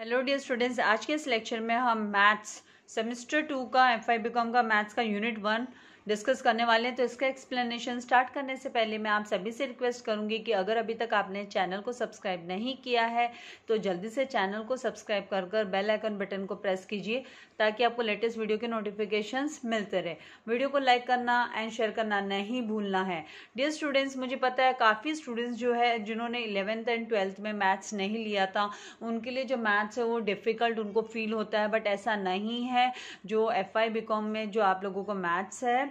hello dear students आज के इस लेक्चर में हम मैथ्स सेमेस्टर टू का एफ आई बी कॉम का मैथ्स का यूनिट वन डिस्कस करने वाले हैं तो इसका एक्सप्लेनेशन स्टार्ट करने से पहले मैं आप सभी से रिक्वेस्ट करूंगी कि अगर अभी तक आपने चैनल को सब्सक्राइब नहीं किया है तो जल्दी से चैनल को सब्सक्राइब कर कर बेल आइकन बटन को प्रेस कीजिए ताकि आपको लेटेस्ट वीडियो के नोटिफिकेशन मिलते रहे वीडियो को लाइक करना एंड शेयर करना नहीं भूलना है डियर स्टूडेंट्स मुझे पता है काफ़ी स्टूडेंट्स जो है जिन्होंने इलेवेंथ एंड ट्वेल्थ में मैथ्स नहीं लिया था उनके लिए जो मैथ्स है वो डिफ़िकल्ट उनको फील होता है बट ऐसा नहीं है जो एफ आई में जो आप लोगों को मैथ्स है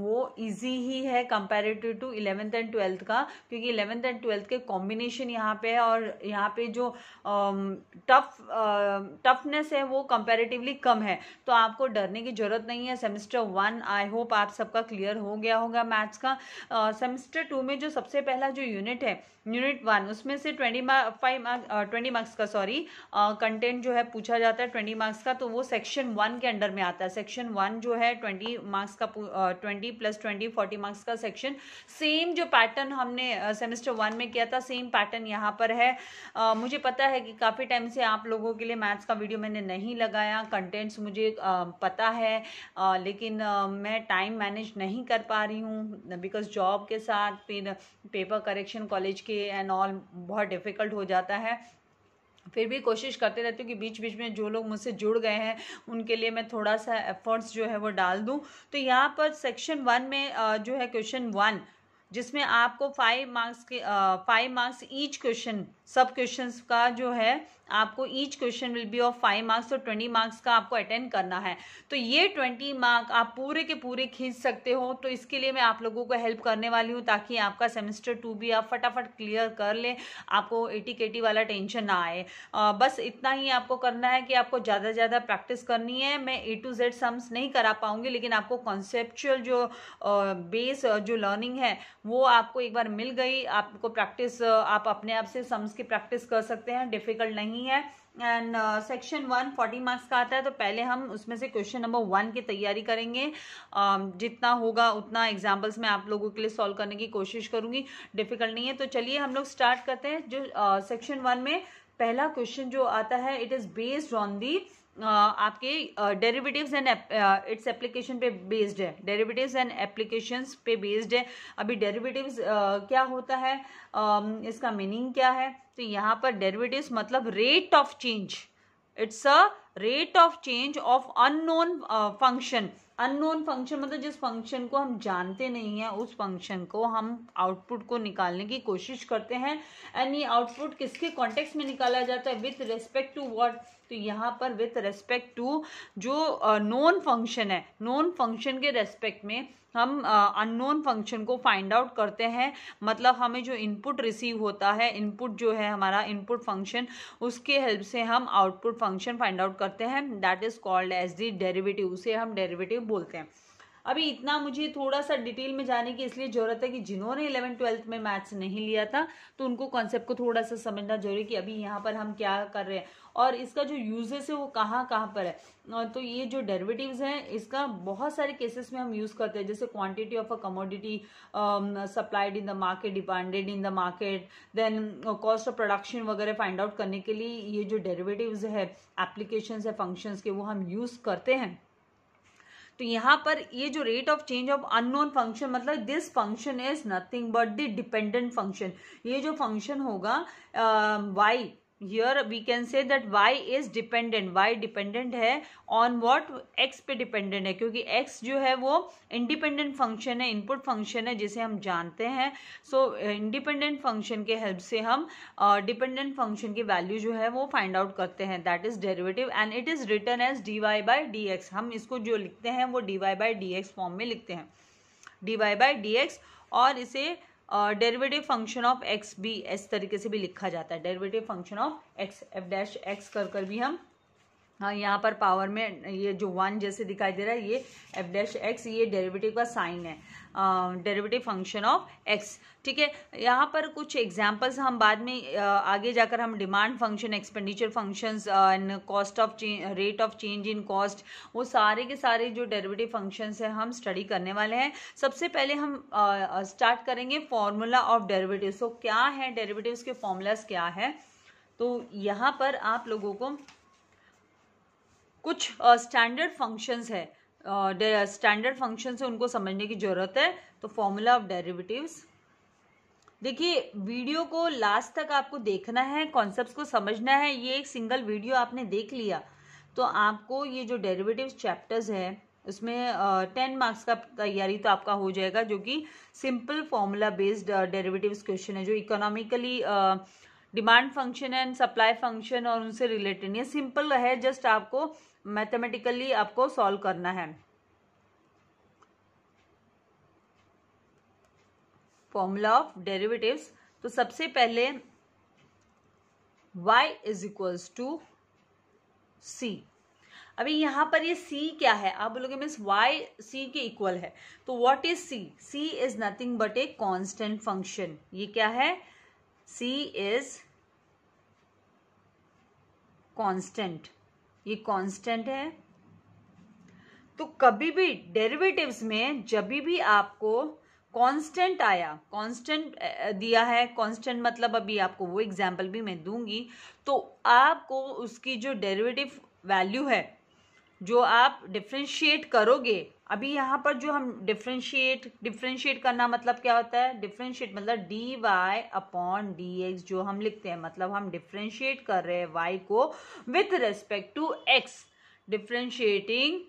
वो इजी ही है comparative to eleventh and twelfth का क्योंकि इलेवेंथ एंड ट्वेल्थ के कॉम्बिनेशन यहाँ पे है और यहाँ पे जो टफ um, टफनेस uh, है वो कंपेरेटिवली कम है तो आपको डरने की ज़रूरत नहीं है सेमिस्टर वन आई होप आप सबका क्लियर हो गया होगा मैथ्स का सेमिस्टर uh, टू में जो सबसे पहला जो यूनिट है यूनिट वन उसमें से twenty five marks twenty marks का सॉरी कंटेंट uh, जो है पूछा जाता है ट्वेंटी मार्क्स का तो वो सेक्शन वन के अंडर में आता है सेक्शन वन जो है ट्वेंटी मार्क्स का twenty twenty plus twenty forty marks का सेक्शन सेम जो पैटर्न हमने सेमेस्टर uh, वन में किया था सेम पैटर्न यहाँ पर है आ, uh, मुझे पता है कि काफ़ी टाइम से आप लोगों के लिए मैथ्स का वीडियो मैंने नहीं लगाया कंटेंट्स मुझे आ, uh, पता है आ, लेकिन आ, मैं टाइम मैनेज नहीं कर पा रही हूँ बिकॉज जॉब के साथ फिर पेपर करेक्शन कॉलेज के एंड ऑल बहुत डिफ़िकल्ट हो जाता है फिर भी कोशिश करते रहती हूँ कि बीच बीच में जो लोग मुझसे जुड़ गए हैं उनके लिए मैं थोड़ा सा एफर्ट्स जो है वो डाल दूँ तो यहाँ पर सेक्शन वन में जो है क्वेश्चन वन जिसमें आपको फाइव मार्क्स के five marks each question sub question का जो है आपको each question will be of five marks और ट्वेंटी मार्क्स का आपको अटेंड करना है तो ये ट्वेंटी मार्क आप पूरे के पूरे खींच सकते हो तो इसके लिए मैं आप लोगों को हेल्प करने वाली हूँ ताकि आपका सेमेस्टर टू भी आप फटाफट क्लियर कर लें आपको एटी केटी वाला टेंशन ना आए आ, बस इतना ही आपको करना है कि आपको ज़्यादा से ज़्यादा प्रैक्टिस करनी है मैं ए टू जेड सम्स नहीं करा पाऊँगी लेकिन आपको कॉन्सेप्चुअल जो बेस जो लर्निंग है वो आपको एक बार मिल गई आपको प्रैक्टिस आप अपने आप से सम्स उसकी प्रैक्टिस कर सकते हैं डिफिकल्ट नहीं है and section one forty marks का आता है तो पहले हम उसमें से क्वेश्चन नंबर वन की तैयारी करेंगे uh, जितना होगा उतना एग्जाम्पल्स मैं आप लोगों के लिए सॉल्व करने की कोशिश करूंगी डिफिकल्ट नहीं है तो चलिए हम लोग स्टार्ट करते हैं जो सेक्शन uh, वन में पहला क्वेश्चन जो आता है it is based on the आपके डेरिवेटिव्स एंड इट्स एप्लीकेशन पे बेस्ड है डेरिवेटिव्स एंड एप्लीकेशंस पे बेस्ड है अभी डेरिवेटिव्स क्या होता है इसका मीनिंग क्या है तो यहाँ पर डेरिवेटिव्स मतलब rate of change it's a rate of change of unknown function unknown function मतलब जिस फंक्शन को हम जानते नहीं हैं उस फंक्शन को हम आउटपुट को निकालने की कोशिश करते हैं एंड ये आउटपुट किसके कॉन्टेक्स्ट में निकाला जाता है विथ रिस्पेक्ट टू व्हाट तो यहाँ पर विथ रेस्पेक्ट टू जो नॉन फंक्शन है नॉन फंक्शन के रेस्पेक्ट में हम अननोन फंक्शन को फाइंड आउट करते हैं मतलब हमें जो इनपुट रिसीव होता है इनपुट जो है हमारा इनपुट फंक्शन उसके हेल्प से हम आउटपुट फंक्शन फाइंड आउट करते हैं that is called as the derivative उसे हम डेरिवेटिव बोलते हैं अभी इतना मुझे थोड़ा सा डिटेल में जाने की इसलिए जरूरत है कि जिन्होंने इलेवन ट्वेल्थ में मैथ्स नहीं लिया था तो उनको कॉन्सेप्ट को थोड़ा सा समझना जरूरी कि अभी यहाँ पर हम क्या कर रहे हैं और इसका जो यूजेस है वो कहाँ कहाँ पर है तो ये जो डेरिवेटिव्स हैं इसका बहुत सारे केसेस में हम यूज करते हैं जैसे quantity of a commodity supplied in the market demanded in the market then cost of production वगैरह फाइंड आउट करने के लिए ये जो डेरिवेटिव्स है एप्लीकेशन है फंक्शंस के वो हम यूज करते हैं तो यहाँ पर ये जो rate of change of unknown function मतलब this function is nothing but the dependent function ये जो फंक्शन होगा Y uh, here we can say that Y is dependent Y dependent है ऑन वॉट एक्स पे डिपेंडेंट है क्योंकि X जो है वो इंडिपेंडेंट फंक्शन है इनपुट फंक्शन है जिसे हम जानते हैं सो इंडिपेंडेंट फंक्शन के हेल्प से हम डिपेंडेंट uh, फंक्शन की वैल्यू जो है वो फाइंड आउट करते हैं that is derivative and it is written as D Y by D X हम इसको जो लिखते हैं वो D Y by D X form में लिखते हैं D Y by D X और इसे डेरिवेटिव फंक्शन ऑफ एक्स भी इस तरीके से भी लिखा जाता है derivative function of X F dash X कर कर भी हम हाँ यहाँ पर पावर में ये जो वन जैसे दिखाई दे रहा है ये एफ डैश एक्स ये डेरिवेटिव का साइन है डेरिवेटिव फंक्शन ऑफ एक्स ठीक है यहाँ पर कुछ एग्जाम्पल्स हम बाद में uh, आगे जाकर हम demand function expenditure function and cost of rate of change in cost वो सारे के सारे जो डेरिवेटिव फंक्शन है हम स्टडी करने वाले हैं सबसे पहले हम स्टार्ट uh, करेंगे फॉर्मूला ऑफ डेरिवेटिव सो क्या है डेरेवेटिव के फॉर्मूलाज क्या है तो यहाँ पर आप लोगों को कुछ स्टैंडर्ड uh, फंक्शंस है स्टैंडर्ड फंक्शन से उनको समझने की ज़रूरत है तो फॉर्मूला ऑफ डेरिवेटिव्स देखिए वीडियो को लास्ट तक आपको देखना है कॉन्सेप्ट को समझना है ये एक सिंगल वीडियो आपने देख लिया तो आपको ये जो डेरिवेटिव चैप्टर्स है उसमें टेन मार्क्स का तैयारी तो आपका हो जाएगा जो कि simple formula based derivatives question है जो economically demand function and supply function और उनसे रिलेटेड ये सिंपल है जस्ट आपको मैथमेटिकली आपको सॉल्व करना है फॉर्मूला ऑफ डेरिवेटिव्स तो सबसे पहले y is equals to C अभी यहां पर ये c क्या है आप बोलोगे मीन्स y c के इक्वल है तो what is c c is nothing but a constant function ये क्या है c इज कॉन्स्टेंट ये कांस्टेंट है तो कभी भी डेरिवेटिव्स में जब भी आपको कांस्टेंट आया कांस्टेंट दिया है कांस्टेंट मतलब अभी आपको वो एग्जांपल भी मैं दूंगी तो आपको उसकी जो डेरिवेटिव वैल्यू है जो आप डिफ्रेंशिएट करोगे अभी यहाँ पर जो हम डिफ्रेंशिएट डिफ्रेंशिएट करना मतलब क्या होता है डिफ्रेंशिएट मतलब D Y upon D x जो हम लिखते हैं मतलब हम डिफ्रेंशिएट कर रहे हैं वाई को with respect to X differentiating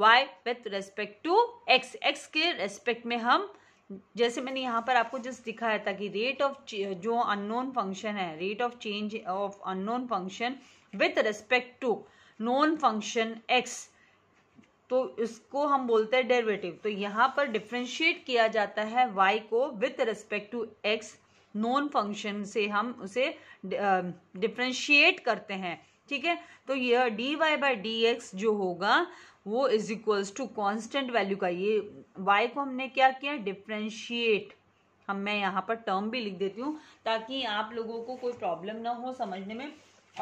Y with respect to X X के रेस्पेक्ट में हम जैसे मैंने यहाँ पर आपको जस्ट दिखाया था कि रेट ऑफ जो अननोन फंक्शन है rate of change of unknown function with respect to known function X तो इसको हम बोलते हैं डेरिवेटिव तो यहाँ पर डिफ्रेंशिएट किया जाता है वाई को with respect to X known function से हम उसे डिफ्रेंशिएट करते हैं ठीक है तो यह D Y by D x जो होगा वो is equals to constant value का ये वाई को हमने क्या किया डिफ्रेंशिएट हम मैं यहाँ पर टर्म भी लिख देती हूँ ताकि आप लोगों को कोई प्रॉब्लम ना हो समझने में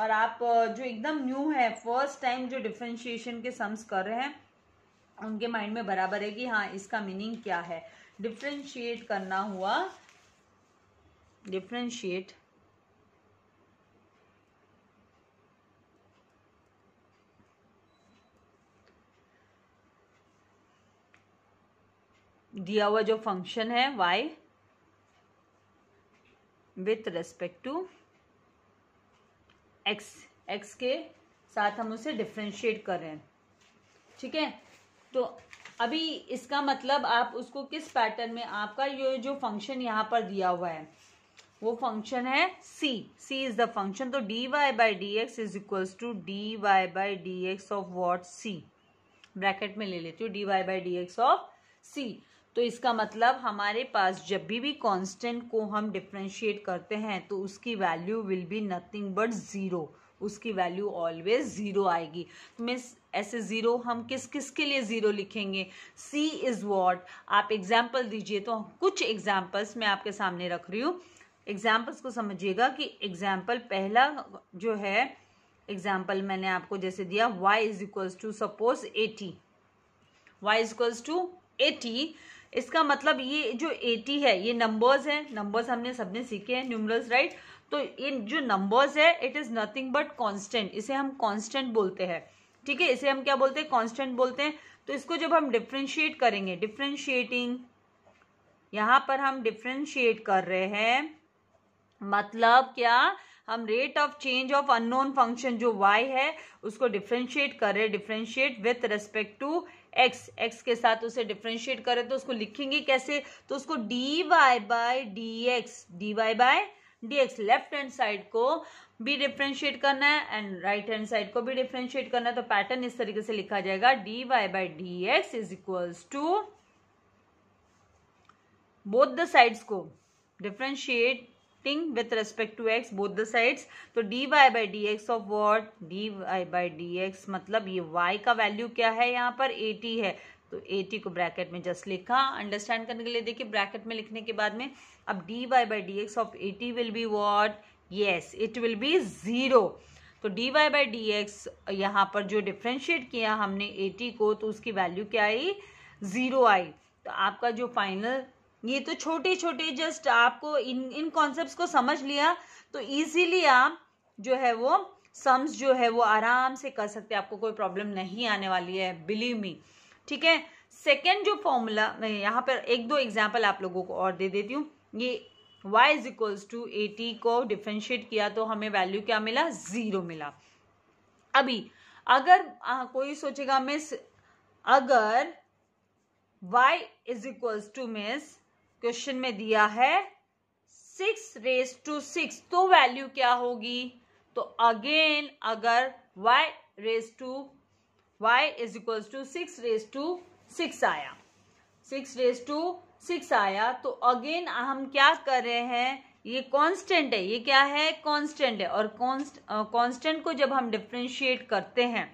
और आप जो एकदम न्यू है फर्स्ट टाइम जो डिफ्रेंशिएशन के सम्स कर रहे हैं उनके माइंड में बराबर है कि हाँ इसका मीनिंग क्या है डिफ्रेंशिएट करना हुआ डिफ्रेंशिएट दिया हुआ जो फंक्शन है Y with respect to X X के साथ हम उसे डिफ्रेंशिएट कर रहे हैं ठीक है तो अभी इसका मतलब आप उसको किस पैटर्न में आपका ये जो फंक्शन यहाँ पर दिया हुआ है वो फंक्शन है C C is the function तो D Y by D x is equals to D Y by D x of what C bracket में ले लेती हूँ D Y by D x of C तो इसका मतलब हमारे पास जब भी भी कांस्टेंट को हम डिफ्रेंशिएट करते हैं तो उसकी value will be nothing but zero उसकी वैल्यू ऑलवेज ज़ीरो आएगी तो मीन्स ऐसे ज़ीरो हम किस किस के लिए ज़ीरो लिखेंगे सी इज़ वॉट आप एग्जाम्पल दीजिए तो कुछ एग्जाम्पल्स मैं आपके सामने रख रही हूँ एग्जाम्पल्स को समझिएगा कि एग्जाम्पल पहला जो है एग्जाम्पल मैंने आपको जैसे दिया Y is equals to suppose eighty Y is equals to eighty इसका मतलब ये जो एटी है ये नंबर्स हैं नंबर्स हमने सबने सीखे हैं न्यूमरल्स राइट तो ये जो नंबर्स है it is nothing but constant इसे हम कांस्टेंट बोलते हैं ठीक है इसे हम क्या बोलते हैं कांस्टेंट बोलते हैं तो इसको जब हम डिफ्रेंशिएट करेंगे डिफ्रेंशिएटिंग यहां पर हम डिफ्रेंशिएट कर रहे हैं मतलब क्या हम rate of change of unknown function जो y है उसको डिफ्रेंशिएट कर रहे differentiate with respect to x x के साथ उसे डिफ्रेंशिएट करें तो उसको लिखेंगे कैसे तो उसको dy by D X D Y by DX left hand side को भी डिफ्रेंशिएट करना है एंड राइट हैंड साइड को भी डिफ्रेंशिएट करना है तो पैटर्न इस तरीके से लिखा जाएगा D Y by D x is equals to both the sides को differentiating with respect to X both the sides तो D Y by D x of what D Y by D x मतलब ये Y का value क्या है यहाँ पर eighty है तो एटी को ब्रैकेट में जस्ट लिखा अंडरस्टैंड करने के लिए देखिए ब्रैकेट में लिखने के बाद में अब D Y by D x of eighty will be what yes it will be zero तो D Y by D X यहाँ पर जो डिफ्रेंशिएट किया हमने एटी को तो उसकी वैल्यू क्या आई ज़ीरो आई तो आपका जो फाइनल ये तो छोटे छोटे जस्ट आपको इन इन कॉन्सेप्ट को समझ लिया तो ईजीली आप जो है वो सम्स जो है वो आराम से कर सकते हैं आपको कोई प्रॉब्लम नहीं आने वाली है बिलीव मी ठीक है सेकेंड जो फॉर्मूला मैं यहाँ पर एक दो एग्जाम्पल आप लोगों को और दे देती हूँ ये y is equals to eighty को डिफ्रेंशिएट किया तो हमें वैल्यू क्या मिला जीरो मिला अभी अगर आ, कोई सोचेगा मिस अगर y is equals to miss question में दिया है सिक्स रेस टू सिक्स तो वैल्यू क्या होगी तो अगेन अगर y raise to Y is equals to six raise to six आया सिक्स रेज टू सिक्स आया तो अगेन हम क्या कर रहे हैं ये कांस्टेंट है ये क्या है कांस्टेंट है और कांस्टेंट को जब हम डिफ्रेंशिएट करते हैं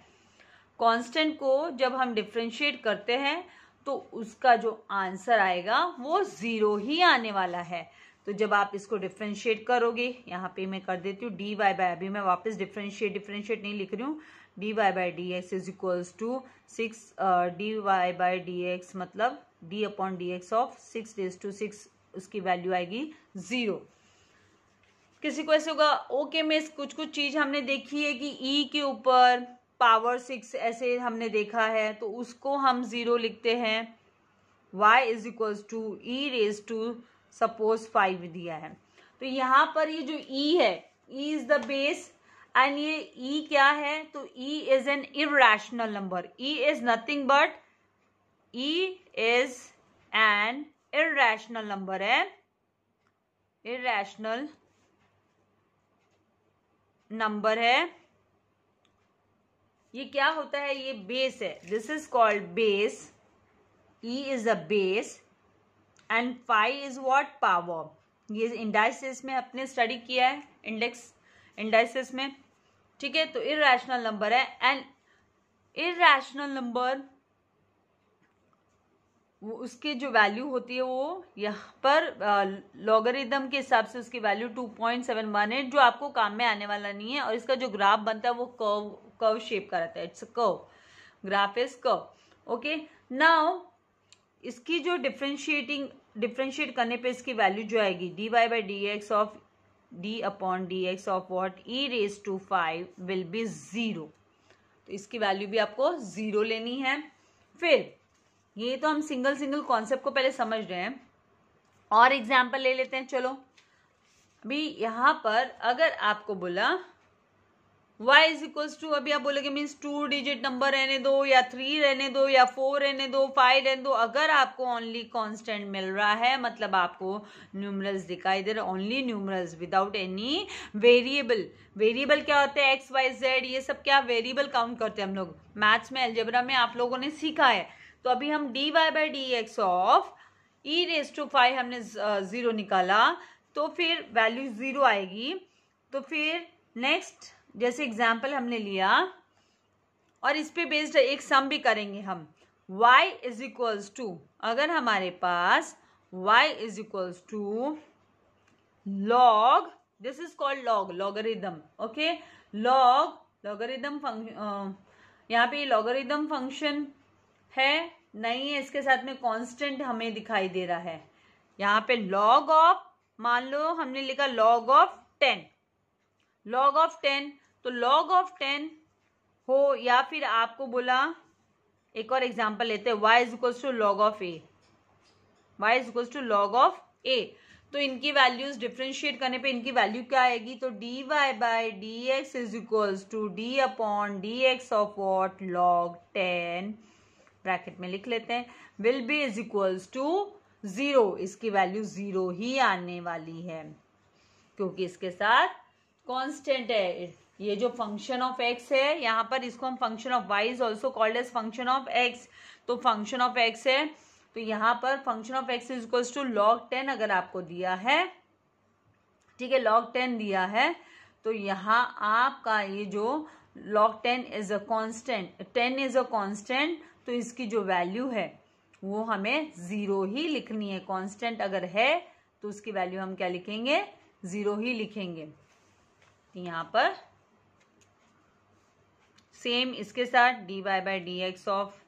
कांस्टेंट को जब हम डिफ्रेंशिएट करते हैं तो उसका जो आंसर आएगा वो ज़ीरो ही आने वाला है तो जब आप इसको डिफ्रेंशिएट करोगे यहाँ पे मैं कर देती हूँ डी वाई बाय अभी मैं वापस डिफ्रेंशिएट डिफ्रेंशिएट नहीं लिख रही हूँ D Y by D x is equals to six D Y by D x मतलब D upon D x of six raise to six उसकी वैल्यू आएगी ज़ीरो किसी को ऐसे होगा ओके में कुछ कुछ चीज़ हमने देखी है कि ई e के ऊपर पावर सिक्स ऐसे हमने देखा है तो उसको हम ज़ीरो लिखते हैं Y is equals to E raise to suppose five दिया है तो यहाँ पर ये जो ई e है E is the base and ये ई e क्या है तो E is an irrational number E is nothing but E is an irrational number है इेशनल नंबर है ये क्या होता है ये बेस है this is called base E is a base and five is what power ये इंडाइसिस में अपने स्टडी किया है इंडेक्स इंडाइसिस में ठीक है तो इेशनल नंबर है एंड इेशनल नंबर उसके जो वैल्यू होती है वो यहाँ पर लॉगरिदम के हिसाब से उसकी value two point seven one है जो आपको काम में आने वाला नहीं है और इसका जो ग्राफ बनता है वो कर्व कर्व शेप का रहता है it's curve graph is curve okay now इसकी जो डिफ्रेंशिएटिंग डिफ्रेंशिएट करने पे इसकी वैल्यू जो आएगी D Y by D x of D upon D x of what E raise to five will be zero तो इसकी वैल्यू भी आपको ज़ीरो लेनी है फिर ये तो हम सिंगल सिंगल कॉन्सेप्ट को पहले समझ रहे हैं और एग्जाम्पल ले लेते हैं चलो अभी यहाँ पर अगर आपको बोला y इज इक्वल्स टू अभी आप बोलोगे मीन्स टू डिजिट नंबर रहने दो या थ्री रहने दो या फोर रहने दो फाइव रहने दो अगर आपको ओनली कॉन्स्टेंट मिल रहा है मतलब आपको न्यूमरल्स दिखाई दे रहा है only numerals without any variable variable क्या होते हैं एक्स वाई जेड ये सब क्या वेरिएबल काउंट करते हैं हम लोग मैथ्स में एल्जेब्रा में आप लोगों ने सीखा है तो अभी हम D Y by D x of E raise to five हमने ज़ीरो निकाला तो फिर वैल्यू ज़ीरो आएगी तो फिर नेक्स्ट जैसे एग्जाम्पल हमने लिया और इस पे बेस्ड एक सम भी करेंगे हम y इज इक्वल्स टू अगर हमारे पास y is equals to log this is called log logarithm okay log logarithm function यहाँ पे लॉगरिदम फंक्शन है नहीं है इसके साथ में कांस्टेंट हमें दिखाई दे रहा है यहाँ पे log ऑफ मान लो हमने लिखा log of ten log of ten तो लॉग ऑफ टेन हो या फिर आपको बोला एक और एग्जाम्पल लेते हैं Y is equal to log of A Y is equal to log of A तो इनकी वैल्यूज डिफ्रेंशिएट करने पे इनकी वैल्यू क्या आएगी तो D Y by D x is equal to D upon D x of what log ten bracket में लिख लेते हैं will be is equal to zero इसकी वैल्यू जीरो ही आने वाली है क्योंकि इसके साथ कांस्टेंट है ये जो फंक्शन ऑफ एक्स है यहाँ पर इसको हम function of Y is also called as function of X तो फंक्शन ऑफ एक्स है तो यहाँ पर function of x is equals to log ten अगर आपको दिया है ठीक है लॉग टेन दिया है तो यहाँ आपका ये जो log ten is a constant ten is a constant तो इसकी जो वैल्यू है वो हमें जीरो ही लिखनी है कॉन्स्टेंट अगर है तो उसकी वैल्यू हम क्या लिखेंगे जीरो ही लिखेंगे तो यहाँ पर सेम इसके साथ D Y by D x of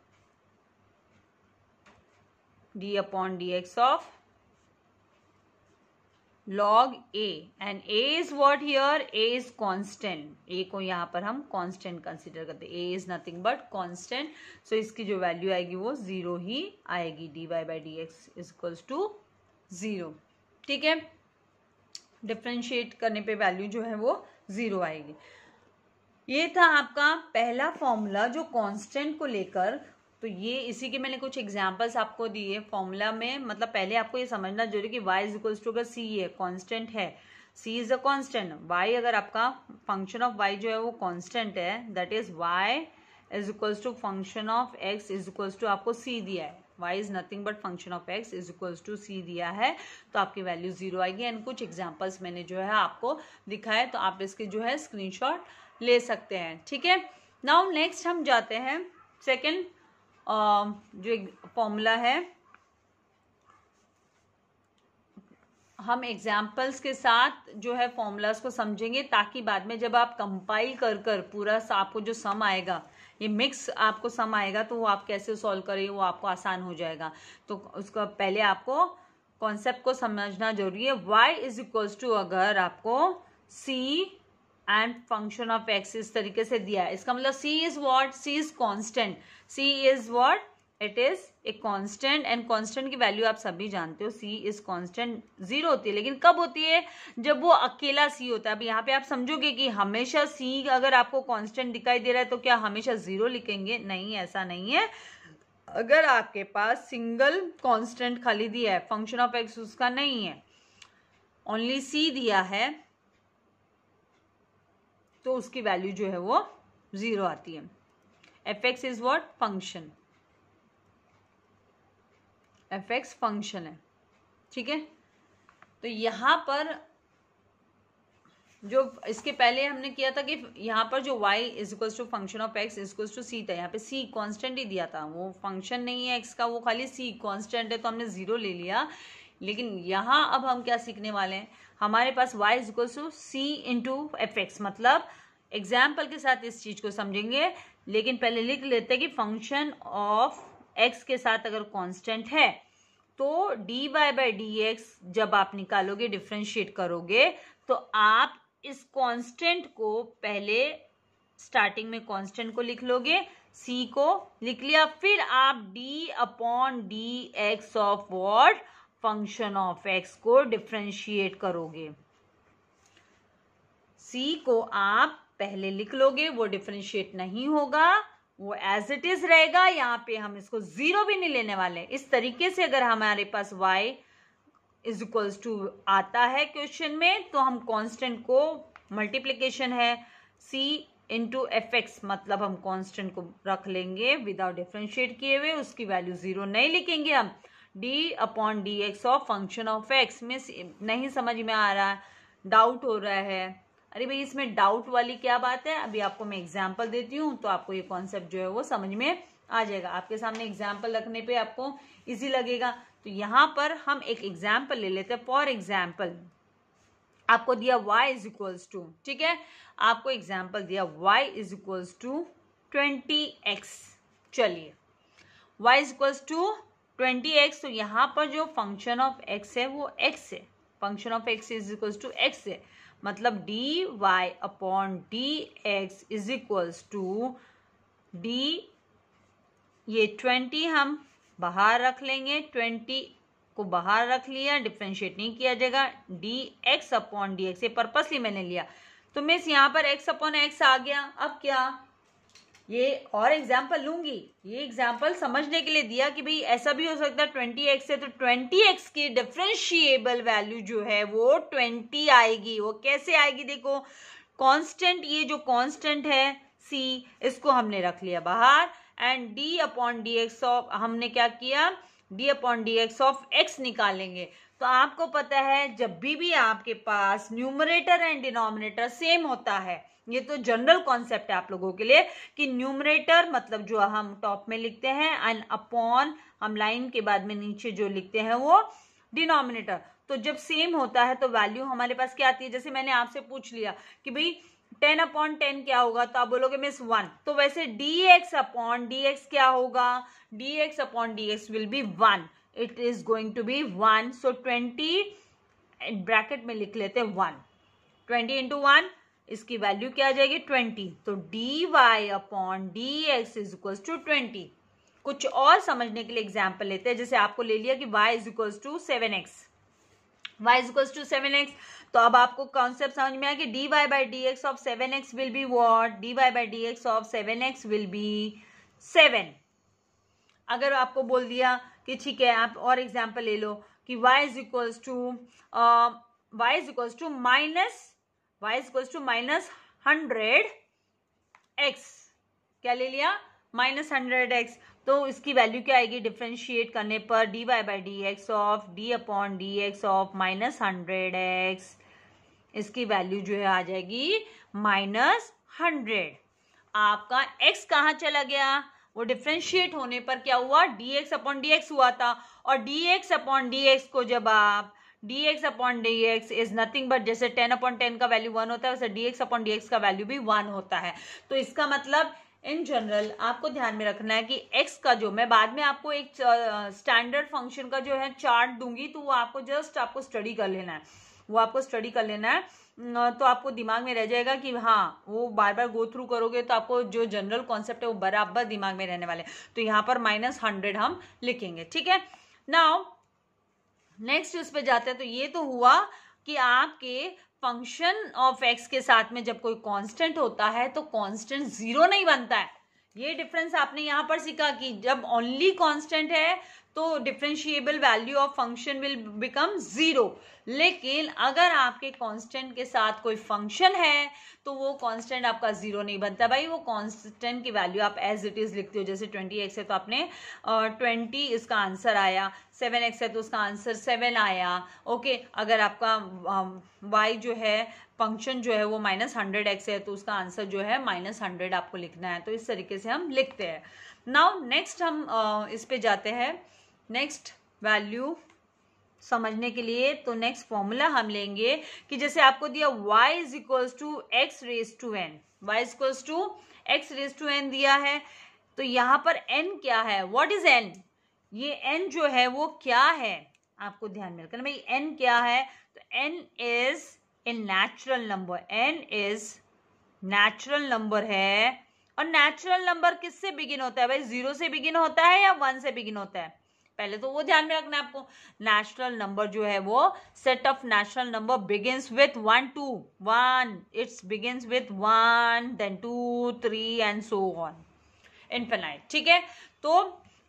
D upon D x of log A and A is what here A is constant A को यहां पर हम कॉन्स्टेंट कंसिडर करते A is nothing but constant so इसकी जो value आएगी वो zero ही आएगी D Y by D x is equals to zero ठीक है डिफ्रेंशिएट करने पे वैल्यू जो है वो ज़ीरो आएगी ये था आपका पहला फॉर्मूला जो कांस्टेंट को लेकर तो ये इसी के मैंने कुछ एग्जांपल्स आपको दिए फॉर्मूला में मतलब पहले आपको ये समझना जरूरी कि वाई इज इक्वल्स टू अगर सी है कांस्टेंट है C is a constant Y अगर आपका फंक्शन ऑफ वाई जो है वो कांस्टेंट है that is Y is equals to function of x is equals to आपको सी दिया है Y is nothing but function of x is equal to C दिया है तो आपकी वैल्यू जीरो आएगी एंड कुछ एग्जाम्पल्स मैंने जो है आपको दिखाया तो आप इसके जो है स्क्रीन ले सकते हैं ठीक है नाउ नेक्स्ट हम जाते हैं सेकेंड um, जो एक फॉर्मूला है हम एग्जाम्पल्स के साथ जो है फॉर्मूलाज को समझेंगे ताकि बाद में जब आप कंपाइल कर कर पूरा आपको जो सम आएगा ये मिक्स आपको सम आएगा तो वो आप कैसे सॉल्व करें वो आपको आसान हो जाएगा तो उसका पहले आपको कॉन्सेप्ट को समझना जरूरी है वाई इज इक्वल्स टू अगर आपको C and function of X इस तरीके से दिया है इसका मतलब C is what C is constant C is what it is a constant and constant की वैल्यू आप सभी जानते हो सी इज कॉन्स्टेंट जीरो होती है लेकिन कब होती है जब वो अकेला सी होता है अब यहाँ पे आप समझोगे कि हमेशा सी अगर आपको कॉन्स्टेंट दिखाई दे रहा है तो क्या हमेशा जीरो लिखेंगे नहीं ऐसा नहीं है अगर आपके पास सिंगल कॉन्स्टेंट खाली दिया है फंक्शन ऑफ एक्स उसका नहीं है ओनली सी दिया है तो उसकी वैल्यू जो है वो जीरो आती है F X is what function F X function है ठीक है तो यहाँ पर जो इसके पहले हमने किया था कि यहाँ पर जो y is equals to function of x is equals to C था यहाँ पे c कॉन्स्टेंट ही दिया था वो फंक्शन नहीं है x का वो खाली c कॉन्स्टेंट है तो हमने ज़ीरो ले लिया लेकिन यहाँ अब हम क्या सीखने वाले हैं हमारे पास y is equals to C into F X मतलब एग्जाम्पल के साथ इस चीज़ को समझेंगे लेकिन पहले लिख लेते हैं कि फंक्शन ऑफ एक्स के साथ अगर कांस्टेंट है तो D Y by D X जब आप निकालोगे डिफ्रेंशिएट करोगे तो आप इस कांस्टेंट को पहले स्टार्टिंग में कांस्टेंट को लिख लोगे सी को लिख लिया फिर आप D upon D x of what function of X को डिफ्रेंशिएट करोगे सी को आप पहले लिख लोगे वो डिफ्रेंशिएट नहीं होगा वो एज इट इज रहेगा यहाँ पे हम इसको जीरो भी नहीं लेने वाले इस तरीके से अगर हमारे पास वाई इज इक्वल्स टू आता है क्वेश्चन में तो हम कांस्टेंट को मल्टीप्लीकेशन है सी इंटू एफ एक्स मतलब हम कांस्टेंट को रख लेंगे विदाउट डिफ्रेंशिएट किए हुए उसकी वैल्यू जीरो नहीं लिखेंगे हम D upon D x of function of X में नहीं समझ में आ रहा है डाउट हो रहा है अरे भाई इसमें डाउट वाली क्या बात है अभी आपको मैं एग्जाम्पल देती हूँ तो आपको ये कॉन्सेप्ट जो है वो समझ में आ जाएगा आपके सामने एग्जाम्पल रखने पे आपको इजी लगेगा तो यहाँ पर हम एक एग्जाम्पल ले लेते हैं फॉर एग्जाम्पल आपको दिया y इज इक्वल्स टू ठीक है आपको एग्जाम्पल दिया y is equals to twenty X चलिए y is equals to twenty X तो यहाँ पर जो फंक्शन ऑफ x है वो x है function of x is equals to x है मतलब D Y upon D x is equals to D ये ट्वेंटी हम बाहर रख लेंगे ट्वेंटी को बाहर रख लिया डिफ्रेंशिएट नहीं किया जाएगा D x upon D X ये पर्पसली मैंने लिया तो मिस यहाँ पर एक्स अपॉन एक्स आ गया अब क्या ये और एग्जाम्पल लूंगी ये एग्जाम्पल समझने के लिए दिया कि भाई ऐसा भी हो सकता है ट्वेंटी एक्स है तो ट्वेंटी एक्स की डिफ्रेंशिएबल वैल्यू जो है वो ट्वेंटी आएगी वो कैसे आएगी देखो कांस्टेंट ये जो कांस्टेंट है सी इसको हमने रख लिया बाहर and D upon D x of हमने क्या किया D upon D x of X निकालेंगे तो आपको पता है जब भी भी आपके पास न्यूमरेटर एंड डिनोमिनेटर सेम होता है ये तो जनरल कॉन्सेप्ट है आप लोगों के लिए कि न्यूमरेटर मतलब जो हम टॉप में लिखते हैं एंड अपॉन हम लाइन के बाद में नीचे जो लिखते हैं वो डिनोमिनेटर तो जब सेम होता है तो वैल्यू हमारे पास क्या आती है जैसे मैंने आपसे पूछ लिया कि भाई टेन अपॉन टेन क्या होगा तो आप बोलोगे मिस वन तो वैसे D x upon D X क्या होगा D x upon D X will be one it is going to be one so twenty bracket में लिख लेते हैं वन ट्वेंटी इंटू वन इसकी वैल्यू क्या आ जाएगी ट्वेंटी तो D Y upon D x is equal to twenty कुछ और समझने के लिए एग्जाम्पल लेते हैं जैसे आपको ले लिया कि Y is equal to seven X Y is equal to seven X तो अब आपको कॉन्सेप्ट समझ में आया कि D Y by D x of seven X will be what D Y by D x of seven X will be seven अगर आपको बोल दिया कि ठीक है आप और एग्जाम्पल ले लो कि Y is equals to Y is equal to minus y is to minus hundred X क्या ले लिया माइनस हंड्रेड एक्स तो इसकी वैल्यू क्या आएगी डिफ्रेंशिएट करने पर D Y by D x of D upon D x of minus hundred X इसकी वैल्यू जो है आ जाएगी माइनस हंड्रेड आपका x कहाँ चला गया वो डिफ्रेंशिएट होने पर क्या हुआ dx अपॉन एक्स हुआ था और dx अपॉन dx को जब आप D x upon D x is nothing but जैसे टेन अपॉन टेन का वैल्यू वन होता है वैसे D x upon D x का वैल्यू भी वन होता है तो इसका मतलब इन जनरल आपको ध्यान में रखना है कि x का जो मैं बाद में आपको एक स्टैंडर्ड फंक्शन का जो है चार्ट दूंगी तो वो आपको जस्ट आपको स्टडी कर लेना है वो आपको स्टडी कर लेना है तो आपको दिमाग में रह जाएगा कि हाँ वो बार बार गो थ्रू करोगे तो आपको जो जनरल कॉन्सेप्ट है वो बराबर दिमाग में रहने वाले तो यहाँ पर माइनस हंड्रेड हम लिखेंगे ठीक है नाउ नेक्स्ट उस पर जाते हैं तो ये तो हुआ कि आपके फंक्शन ऑफ एक्स के साथ में जब कोई कांस्टेंट होता है तो कांस्टेंट जीरो नहीं बनता है ये डिफरेंस आपने यहाँ पर सीखा कि जब ओनली कांस्टेंट है तो differentiable value of function will become zero लेकिन अगर आपके कांस्टेंट के साथ कोई फंक्शन है तो वो कांस्टेंट आपका ज़ीरो नहीं बनता भाई वो कांस्टेंट की वैल्यू आप एज इट इज़ लिखते हो जैसे ट्वेंटी एक्स है तो आपने ट्वेंटी uh, इसका आंसर आया सेवन एक्स है तो उसका आंसर सेवन आया ओके okay, अगर आपका वाई uh, जो है फंक्शन जो है वो माइनस हंड्रेड एक्स है तो उसका आंसर जो है माइनस हंड्रेड आपको लिखना है तो इस तरीके से हम लिखते हैं नाउ नेक्स्ट हम uh, इस पे जाते हैं नेक्स्ट वैल्यू समझने के लिए तो नेक्स्ट फॉर्मूला हम लेंगे कि जैसे आपको दिया y is equals to x raise to N Y is equals to x raise to N दिया है तो यहाँ पर एन क्या है वॉट इज एन ये एन जो है वो क्या है आपको ध्यान में रखना भाई एन क्या है तो N is a natural number N is natural number है और नेचुरल नंबर किससे बिगिन होता है भाई जीरो से बिगिन होता है या वन से बिगिन होता है पहले तो वो ध्यान में रखना है आपको नेशनल नंबर जो है वो set of national number begins with one two one it's begins with one then two three and so on infinite ठीक है तो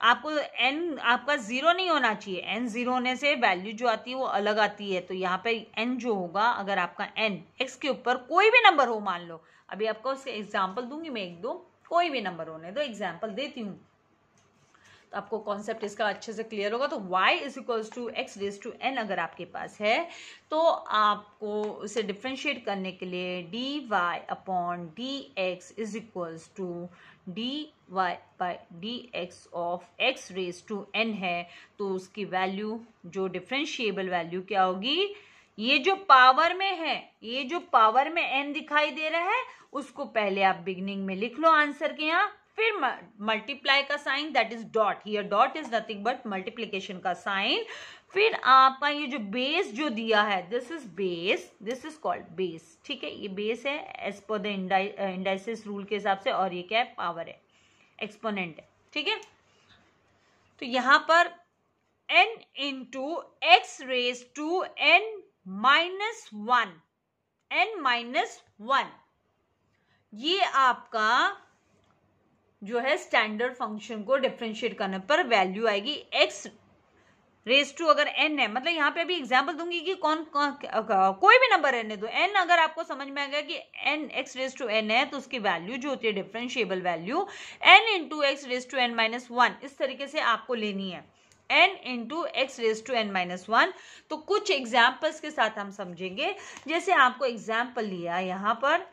आपको एन आपका ज़ीरो नहीं होना चाहिए एन ज़ीरो होने से वैल्यू जो आती है वो अलग आती है तो यहाँ पे एन जो होगा अगर आपका एन एक्स के ऊपर कोई भी नंबर हो मान लो अभी आपको उसके एग्जाम्पल दूंगी मैं एक दो कोई भी नंबर होने दो एग्जाम्पल देती हूँ आपको कॉन्सेप्ट इसका अच्छे से क्लियर होगा तो y is equals to x raise to N अगर आपके पास है तो आपको उसे डिफ्रेंशिएट करने के लिए D Y upon D x is equals to D Y by D x of x raise to N है तो उसकी वैल्यू जो डिफ्रेंशिएबल वैल्यू क्या होगी ये जो पावर में है ये जो पावर में एन दिखाई दे रहा है उसको पहले आप बिगनिंग में लिख लो आंसर के यहाँ फिर मल्टीप्लाई का sign that is dot here dot is nothing but multiplication का साइन फिर आपका ये जो बेस जो दिया है this is base this is called base ठीक है ये बेस है as per the indices rule के हिसाब से और ये क्या है पावर है एक्सपोनेंट है ठीक है तो यहां पर N into x raise to N minus one N minus one ये आपका जो है स्टैंडर्ड फंक्शन को डिफ्रेंशिएट करने पर वैल्यू आएगी एक्स रेस टू अगर एन है मतलब यहाँ पे अभी एग्जाम्पल दूंगी कि कौन, कौन कोई भी नंबर रहने दो एन अगर आपको समझ में आ गया कि N X raise to N है तो उसकी वैल्यू जो होती है differentiable value N into x raise to N minus one इस तरीके से आपको लेनी है N into x raise to N minus one तो कुछ एग्जाम्पल्स के साथ हम समझेंगे जैसे आपको एग्जाम्पल लिया यहाँ पर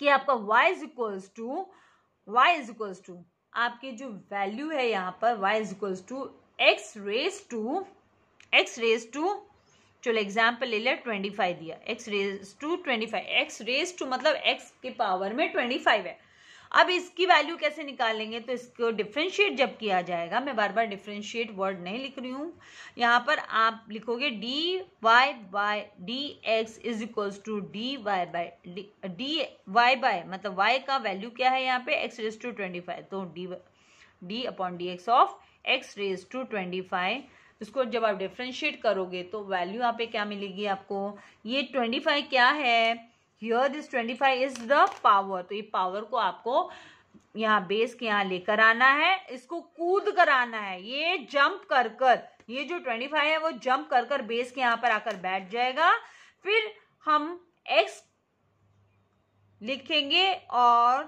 कि आपका Y is equals to Y is equals to आपकी जो वैल्यू है यहाँ पर Y is equals to x raise to x raise to चलो एग्जाम्पल ले लिया ट्वेंटी फाइव दिया X raise to twenty five X raise to मतलब एक्स के पावर में ट्वेंटी फाइव है अब इसकी वैल्यू कैसे निकालेंगे तो इसको डिफ्रेंशिएट जब किया जाएगा मैं बार बार डिफ्रेंशिएट वर्ड नहीं लिख रही हूँ यहाँ पर आप लिखोगे D Y by D x is equals to D Y by D Y by मतलब वाई का वैल्यू क्या है यहाँ पे X raise to twenty five तो D D upon D x of x raise to twenty five इसको जब आप डिफ्रेंशिएट करोगे तो वैल्यू यहाँ पे क्या मिलेगी आपको ये ट्वेंटी फाइव क्या है here this twenty five is the power तो ये पावर को आपको यहाँ बेस के यहाँ लेकर आना है इसको कूद कर आना है ये जंप कर कर ये जो ट्वेंटी फाइव है वो जंप कर कर बेस के यहाँ पर आकर बैठ जाएगा फिर हम एक्स लिखेंगे और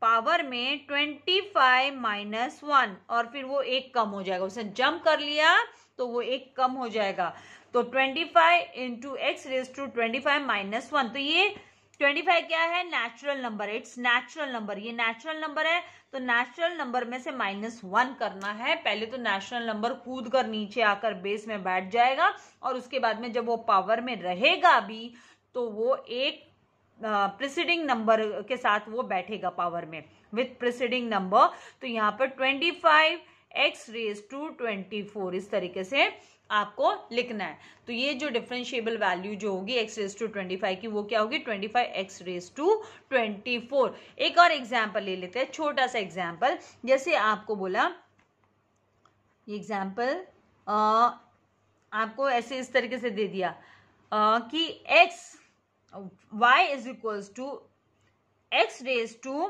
पावर में ट्वेंटी फाइव माइनस वन और फिर वो एक कम हो जाएगा उसने जंप कर लिया तो वो एक कम हो जाएगा तो 25 five into x raise to twenty five minus one तो ये 25 क्या है natural number it's natural number ये नेचुरल नंबर है तो नेचुरल नंबर में से माइनस वन करना है पहले तो नेचुरल नंबर कूद कर नीचे आकर बेस में बैठ जाएगा और उसके बाद में जब वो पावर में रहेगा भी तो वो एक प्रिसीडिंग नंबर के साथ वो बैठेगा पावर में विथ प्रिसीडिंग नंबर तो यहाँ पर twenty five X raise to twenty four इस तरीके से आपको लिखना है तो ये जो डिफरेंशिएबल वैल्यू जो होगी X raise to twenty five की वो क्या होगी twenty five X raise to twenty four एक और एग्जाम्पल ले लेते हैं छोटा सा एग्जाम्पल जैसे आपको बोला ये एग्जाम्पल आपको ऐसे इस तरीके से दे दिया आ, कि X Y is equals to x raise to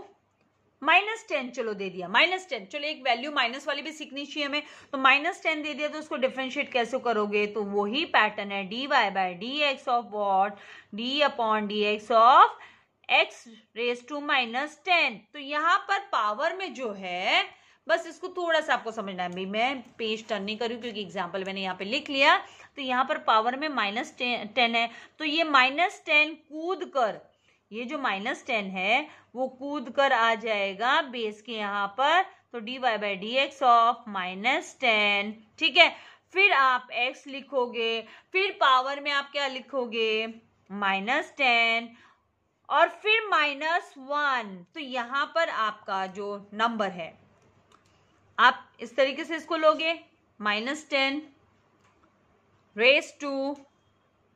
minus ten चलो दे दिया माइनस टेन चलो एक वैल्यू माइनस वाली भी सीखनी चाहिए हमें तो माइनस टेन दे दिया तो उसको डिफ्रेंशिएट कैसे करोगे तो वही पैटर्न है d Y by D x of what d upon D x of x raise to minus ten तो यहाँ पर पावर में जो है बस इसको थोड़ा सा आपको समझना है भाई मैं पेज टर्न नहीं करूँ क्योंकि एग्जाम्पल मैंने यहाँ पे लिख लिया तो यहाँ पर पावर में माइनस टेन है तो ये माइनस टेन कूद कर ये जो माइनस टेन है वो कूद कर आ जाएगा बेस के यहाँ पर तो D Y by D x of minus ten ठीक है फिर आप एक्स लिखोगे फिर पावर में आप क्या लिखोगे माइनस टेन और फिर माइनस वन तो यहाँ पर आपका जो नंबर है आप इस तरीके से इसको लोगे minus ten raise to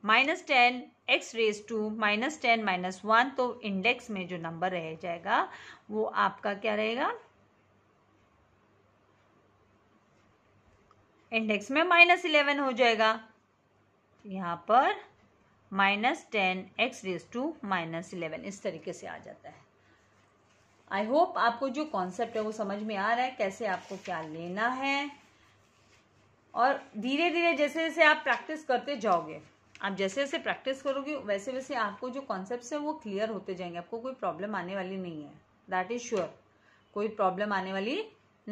minus ten x raise to minus ten minus one तो इंडेक्स में जो नंबर रह जाएगा वो आपका क्या रहेगा इंडेक्स में माइनस इलेवन हो जाएगा यहां पर minus ten x raise to minus eleven इस तरीके से आ जाता है आई होप आपको जो कॉन्सेप्ट है वो समझ में आ रहा है कैसे आपको क्या लेना है और धीरे धीरे जैसे जैसे आप प्रैक्टिस करते जाओगे आप जैसे जैसे प्रैक्टिस करोगे वैसे वैसे आपको जो कॉन्सेप्ट है वो क्लियर होते जाएंगे आपको कोई प्रॉब्लम आने वाली नहीं है दैट इज श्योर कोई प्रॉब्लम आने वाली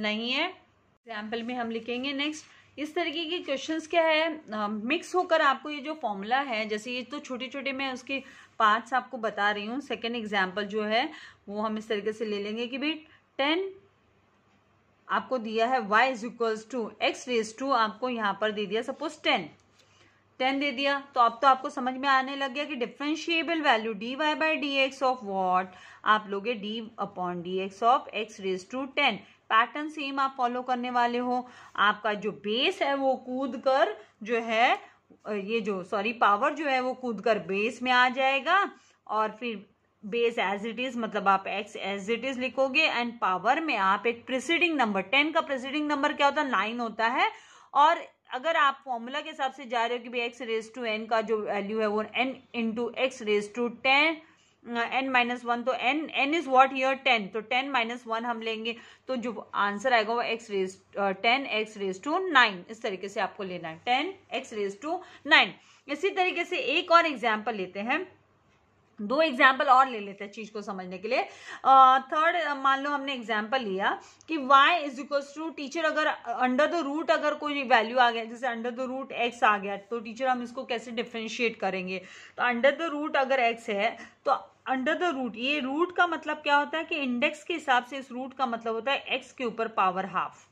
नहीं है एग्जाम्पल में हम लिखेंगे नेक्स्ट इस तरीके के क्वेश्चंस क्या है मिक्स uh, होकर आपको ये जो फॉर्मूला है जैसे ये तो छोटे छोटे मैं उसके पार्ट्स आपको बता रही हूँ सेकेंड एग्जाम्पल जो है वो हम इस तरीके से ले लेंगे कि भाई टेन आपको दिया है y is equals to x raise to आपको यहाँ पर दे दिया सपोज टेन टेन दे दिया तो अब तो आपको समझ में आने लग गया कि differentiable value d Y by D x of what आप लोगे d upon D x of x raise to ten pattern same आप फॉलो करने वाले हो आपका जो बेस है वो कूद कर जो है ये जो सॉरी पावर जो है वो कूद कर बेस में आ जाएगा और फिर बेस एज इट इज मतलब आप एक्स एज इट इज लिखोगे एंड पावर में आप एक प्रिसीडिंग नंबर टेन का प्रिसीडिंग नंबर क्या होता है नाइन होता है और अगर आप फॉर्मूला के हिसाब से जा रहे हो कि भाई एक्स रेज टू एन का जो वैल्यू है वो n into x raise to ten n minus one तो n n is what here ten तो टेन माइनस वन हम लेंगे तो जो आंसर आएगा वो x raise ten x raise to nine इस तरीके से आपको लेना है ten x raise to nine इसी तरीके से एक और एग्जाम्पल लेते हैं दो एग्जाम्पल और ले लेते हैं चीज को समझने के लिए थर्ड uh, मान लो हमने एग्जाम्पल लिया कि y is equal to teacher अगर अंडर द रूट अगर कोई वैल्यू आ गया जैसे अंडर द रूट x आ गया तो टीचर हम इसको कैसे डिफ्रेंशिएट करेंगे तो अंडर द रूट अगर x है तो अंडर द रूट ये रूट का मतलब क्या होता है कि इंडेक्स के हिसाब से इस रूट का मतलब होता है एक्स के ऊपर पावर हाफ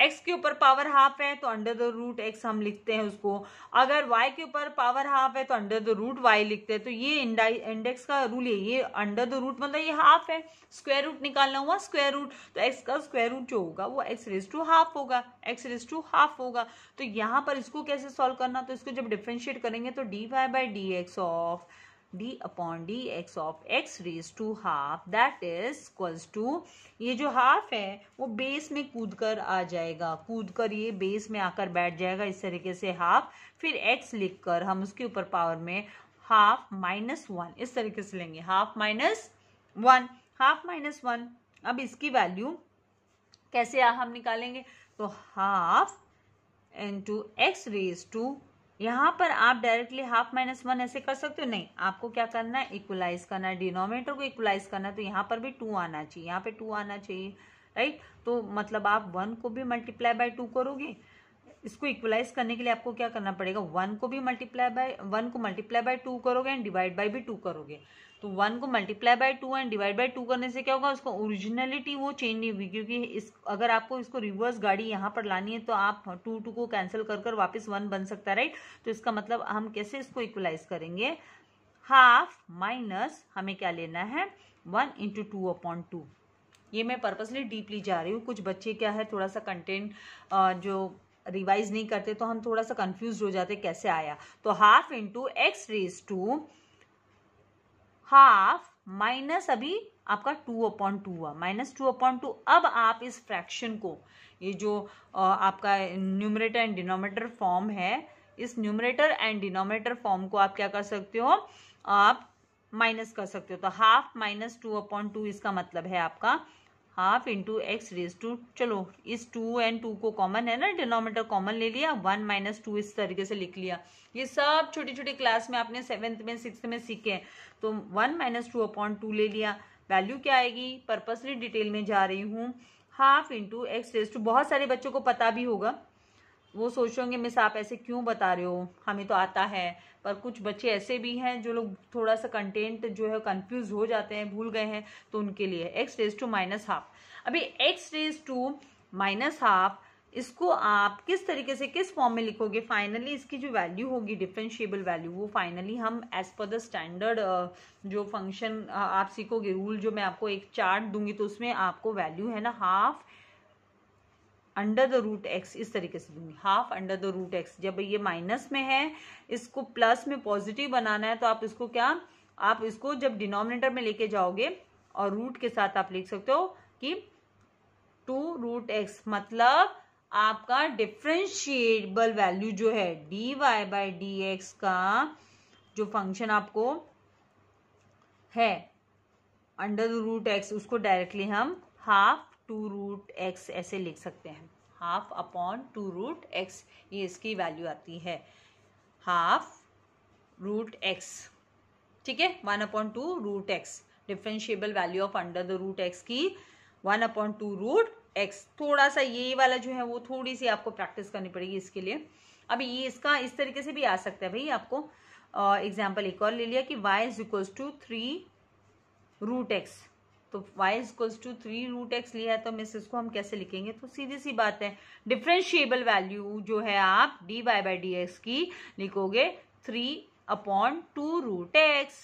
एक्स के ऊपर पावर हाफ है तो अंडर द रूट एक्स हम लिखते हैं उसको अगर वाई के ऊपर पावर हाफ है तो अंडर द रूट वाई लिखते हैं तो ये इंडेक्स का रूल है ये अंडर द रूट मतलब ये हाफ है स्क्वायर रूट निकालना हुआ स्क्वायर रूट तो एक्स का स्क्वायर रूट जो होगा वो एक्स रेस टू हाफ होगा एक्स रेस टू हाफ होगा तो यहाँ पर इसको कैसे सॉल्व करना तो इसको जब डिफ्रेंशिएट करेंगे तो D Y by D x of D upon D x of x raise to half that is equals to ये जो हाफ है वो बेस में कूद कर आ जाएगा कूद कर ये बेस में आकर बैठ जाएगा इस तरीके से हाफ फिर एक्स लिख कर हम उसके ऊपर पावर में हाफ माइनस वन इस तरीके से लेंगे half minus one half minus one अब इसकी वैल्यू कैसे हम निकालेंगे तो half into x raise to यहाँ पर आप डायरेक्टली हाफ माइनस वन ऐसे कर सकते हो नहीं आपको क्या करना है इक्वलाइज करना है डिनोमिनेटर को इक्वलाइज करना है तो यहाँ पर भी टू आना चाहिए यहाँ पे टू आना चाहिए राइट तो मतलब आप वन को भी मल्टीप्लाई बाय टू करोगे इसको इक्वलाइज करने के लिए आपको क्या करना पड़ेगा वन को भी मल्टीप्लाई बाय वन को मल्टीप्लाई बाय टू करोगे एंड डिवाइड बाय भी टू करोगे तो वन को multiply by two and divide by two करने से क्या होगा उसका ओरिजिनलिटी वो चेंज नहीं होगी क्योंकि इस अगर आपको इसको रिवर्स गाड़ी यहाँ पर लानी है तो आप टू टू को कैंसिल कर कर वापस वन बन सकता है राइट तो इसका मतलब हम कैसे इसको इक्वलाइज करेंगे हाफ माइनस हमें क्या लेना है one into two upon two ये मैं पर्पसली डीपली जा रही हूँ कुछ बच्चे क्या है थोड़ा सा कंटेंट जो रिवाइज नहीं करते तो हम थोड़ा सा कंफ्यूज हो जाते कैसे आया तो half into x raise to half minus अभी आपका टू अपॉइंट टू हुआ माइनस टू अपॉइंट टू अब आप इस फ्रैक्शन को ये जो आपका न्यूमरेटर एंड डिनोमेटर फॉर्म है इस न्यूमरेटर एंड डिनोमेटर फॉर्म को आप क्या कर सकते हो आप माइनस कर सकते हो तो half minus two upon two इसका मतलब है आपका half into x raise to चलो इस टू एंड टू को कॉमन है ना डिनोमीटर कॉमन ले लिया वन माइनस टू इस तरीके से लिख लिया ये सब छोटी छोटी क्लास में आपने सेवेंथ में सिक्स में सीखे हैं तो one minus two upon two ले लिया वैल्यू क्या आएगी पर्पसली डिटेल में जा रही हूँ half into x raise to बहुत सारे बच्चों को पता भी होगा वो सोच रहे होंगे मिस आप ऐसे क्यों बता रहे हो हमें तो आता है पर कुछ बच्चे ऐसे भी हैं जो लोग थोड़ा सा कंटेंट जो है कंफ्यूज हो जाते हैं भूल गए हैं तो उनके लिए x raise to minus half अभी x raise to minus half इसको आप किस तरीके से किस फॉर्म में लिखोगे फाइनली इसकी जो वैल्यू होगी डिफ्रेंशिएबल वैल्यू वो फाइनली हम एज पर द स्टैंडर्ड जो फंक्शन आप सीखोगे रूल जो मैं आपको एक चार्ट दूंगी तो उसमें आपको वैल्यू है ना half under the root x इस तरीके से दूंगी half under the root x जब ये माइनस में है इसको प्लस में पॉजिटिव बनाना है तो आप इसको क्या आप इसको जब डिनोमिनेटर में लेके जाओगे और रूट के साथ आप लिख सकते हो कि टू रूट एक्स मतलब आपका डिफ्रेंशिएबल वैल्यू जो है d Y by D x का जो फंक्शन आपको है अंडर द रूट एक्स उसको डायरेक्टली हम हाफ टू रूट एक्स ऐसे लिख सकते हैं half upon two root x ये इसकी वैल्यू आती है हाफ रूट एक्स ठीक है one upon two root x differentiable value of under the root x की one upon two root x थोड़ा सा ये वाला जो है वो थोड़ी सी आपको प्रैक्टिस करनी पड़ेगी इसके लिए अब ये इसका इस तरीके से भी आ सकता है भाई आपको एग्जाम्पल एक और ले लिया कि Y is equals to three root x तो y is equals to three root x लिया है तो मिस इसको हम कैसे लिखेंगे तो सीधी सी बात है डिफ्रेंशिएबल वैल्यू जो है आप d Y by D x की लिखोगे three upon two root x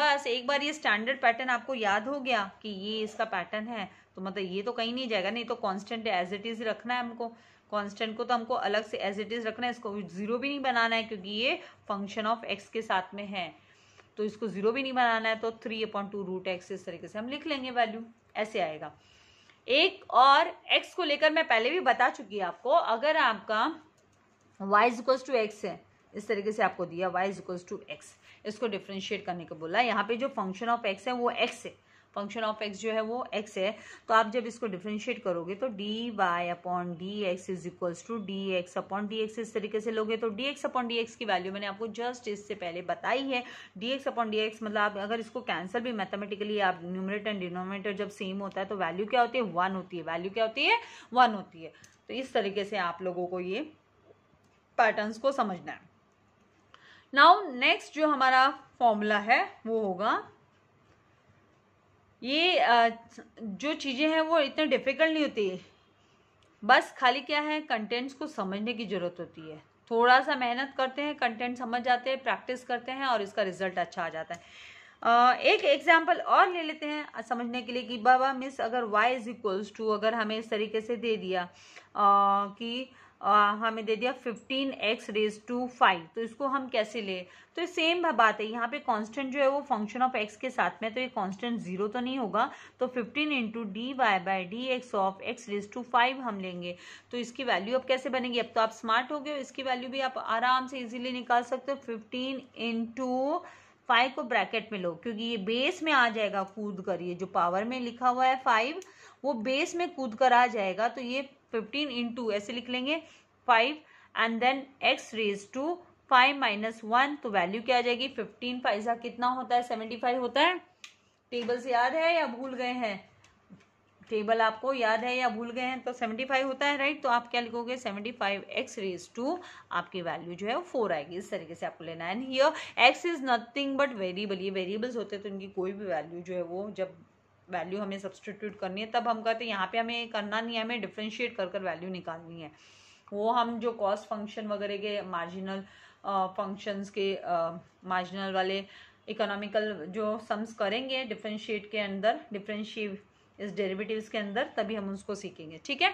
बस एक बार ये स्टैंडर्ड पैटर्न आपको याद हो गया कि ये इसका पैटर्न है तो मतलब ये तो कहीं नहीं जाएगा नहीं तो कॉन्स्टेंट एज इट इज़ रखना है हमको कॉन्स्टेंट को तो हमको अलग से एज इट इज़ रखना है इसको ज़ीरो भी नहीं बनाना है क्योंकि ये फंक्शन ऑफ एक्स के साथ में है तो इसको ज़ीरो भी नहीं बनाना है तो three upon two root x इस तरीके से हम लिख लेंगे वैल्यू ऐसे आएगा एक और एक्स को लेकर मैं पहले भी बता चुकी हूँ आपको अगर आपका वाई इक्वल्स टू एक्स है इस तरीके से आपको दिया वाई इक्वल्स टू एक्स इसको डिफ्रेंशिएट करने को बोला यहाँ पे जो फंक्शन ऑफ एक्स है वो एक्स है फंक्शन ऑफ एक्स जो है वो एक्स है तो आप जब इसको डिफ्रेंशिएट करोगे तो D Y upon D x is equals to d x upon D x इस तरीके से लोगे तो d x upon D x की वैल्यू मैंने आपको जस्ट इससे पहले बताई है d x upon D x मतलब आप अगर इसको कैंसिल भी मैथमेटिकली आप न्यूमरेटर एंड डिनोमिनेटर जब सेम होता है तो वैल्यू क्या होती है वन होती है वैल्यू क्या होती है वन होती है तो इस तरीके से आप लोगों को ये पैटर्न को समझना है नाउ नेक्स्ट जो हमारा फॉर्मूला है वो होगा ये जो चीज़ें हैं वो इतने डिफ़िकल्ट नहीं होती बस खाली क्या है कंटेंट्स को समझने की ज़रूरत होती है थोड़ा सा मेहनत करते हैं कंटेंट समझ जाते हैं प्रैक्टिस करते हैं और इसका रिजल्ट अच्छा आ जाता है एक एग्जाम्पल और ले लेते हैं समझने के लिए कि बाबा मिस अगर वाई इज इक्वल्स टू अगर हमें इस तरीके से दे दिया कि हमें दे दिया fifteen x raise to five तो इसको हम कैसे ले तो सेम बात है यहाँ पे कांस्टेंट जो है वो फंक्शन ऑफ एक्स के साथ में तो ये कांस्टेंट जीरो तो नहीं होगा तो fifteen into d Y by D x of x raise to five हम लेंगे तो इसकी वैल्यू अब कैसे बनेगी अब तो आप स्मार्ट हो गए इसकी वैल्यू भी आप आराम से इजीली निकाल सकते हो फिफ्टीन इंटू फाइव को ब्रैकेट में लो क्योंकि ये बेस में आ जाएगा कूद कर ये जो पावर में लिखा हुआ है फाइव वो बेस में कूद कर आ जाएगा तो ये फिफ्टीन इंटू ऐसे लिख लेंगे five and then x raise to five minus one तो वैल्यू क्या आ जाएगी फिफ्टीन फाइव सा कितना होता है सेवेंटी फाइव होता है टेबल से याद है या भूल गए हैं टेबल आपको याद है या भूल गए हैं तो सेवेंटी फाइव होता है राइट तो आप क्या लिखोगे seventy five x raise to आपकी वैल्यू जो है वो फोर आएगी इस तरीके से आपको लेना है and here x is nothing but variable ये वेरिएबल्स होते हैं तो इनकी कोई भी वैल्यू जो है वो जब वैल्यू हमें सब्सटीट्यूट करनी है तब हम कहते हैं यहाँ पे हमें करना नहीं है हमें डिफ्रेंशिएट कर कर वैल्यू निकालनी है वो हम जो कॉस्ट फंक्शन वगैरह के मार्जिनल फंक्शंस के मार्जिनल वाले इकोनॉमिकल जो सम्स करेंगे डिफ्रेंशिएट के अंदर डिफ्रेंशिए इस डेरिवेटिव्स के अंदर तभी हम उसको सीखेंगे ठीक है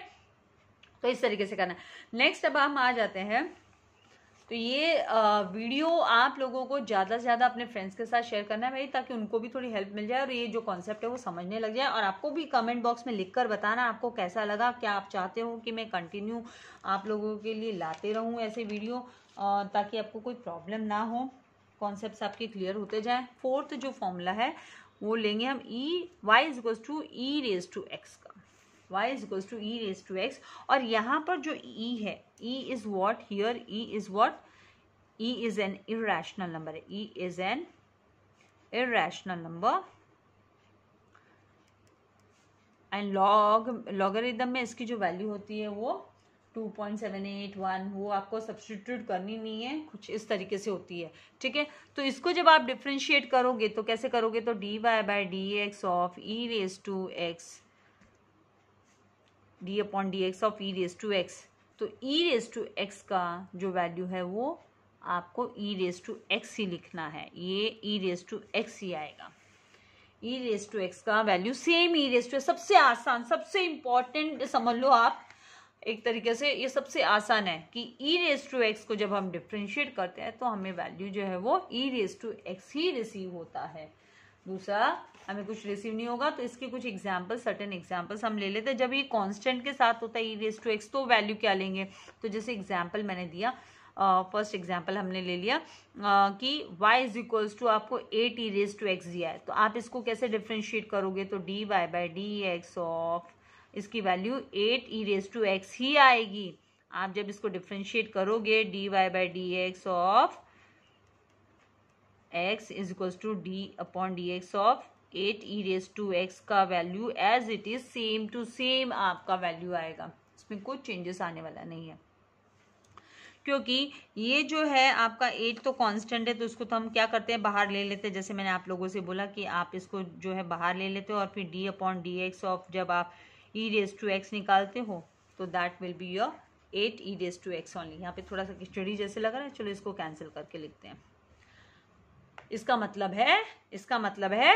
तो इस तरीके से करना है नेक्स्ट अब हम आ जाते हैं तो ये वीडियो आप लोगों को ज़्यादा से ज़्यादा अपने फ्रेंड्स के साथ शेयर करना है भाई ताकि उनको भी थोड़ी हेल्प मिल जाए और ये जो कॉन्सेप्ट है वो समझने लग जाए और आपको भी कमेंट बॉक्स में लिख कर बताना आपको कैसा लगा क्या आप चाहते हो कि मैं कंटिन्यू आप लोगों के लिए लाते रहूँ ऐसे वीडियो ताकि आपको कोई प्रॉब्लम ना हो कॉन्सेप्ट आपके क्लियर होते जाएँ फोर्थ जो फॉर्मूला है वो लेंगे हम e y is to E raise to x का y is goes to E raise to x और यहाँ पर जो ई e है e is what here e is what e is an irrational number है e is an irrational number and log logarithm में इसकी जो वैल्यू होती है वो 2.781 वो आपको सब्सटीट्यूट करनी नहीं है कुछ इस तरीके से होती है ठीक है तो इसको जब आप डिफ्रेंशिएट करोगे तो कैसे करोगे तो D Y by D x of e raise to x d upon D x of E raise to x तो ई रेस टू एक्स का जो वैल्यू है वो आपको ई रेस टू एक्स ही लिखना है ये ई रेस टू एक्स ही आएगा ई रेस टू एक्स का value same e raise to सबसे आसान सबसे इंपॉर्टेंट समझ लो आप एक तरीके से ये सबसे आसान है कि ई रेस टू एक्स को जब हम डिफ्रेंशिएट करते हैं तो हमें वैल्यू जो है वो ई रेस टू एक्स ही रिसीव होता है दूसरा हमें कुछ रिसीव नहीं होगा तो इसके कुछ एग्जाम्पल सर्टेन एग्जाम्पल्स हम ले लेते हैं जब ये कॉन्स्टेंट के साथ होता है ई रेस टू एक्स तो वैल्यू क्या लेंगे तो जैसे एग्जाम्पल मैंने दिया फर्स्ट uh, एग्जाम्पल हमने ले लिया uh, कि y इज इक्वल्स टू आपको eight e raise to x दिया है तो आप इसको कैसे डिफ्रेंशिएट करोगे तो D Y by D x of इसकी value eight e raise to x ही आएगी आप जब इसको डिफ्रेंशिएट करोगे d Y by D x of x is equals to D upon D x of eight e raise to x का value as it is same to same आपका value आएगा इसमें कोई चेंजेस आने वाला नहीं है क्योंकि ये जो है आपका एट तो कांस्टेंट है तो इसको तो हम क्या करते हैं बाहर ले लेते हैं जैसे मैंने आप लोगों से बोला कि आप इसको जो है बाहर ले लेते हो और फिर d upon D x of जब आप ई रेस टू एक्स निकालते हो तो that will be your eight e raise to x only यहाँ पे थोड़ा सा स्टडी जैसे लग रहा है चलो इसको कैंसिल करके लिखते हैं इसका मतलब है इसका मतलब है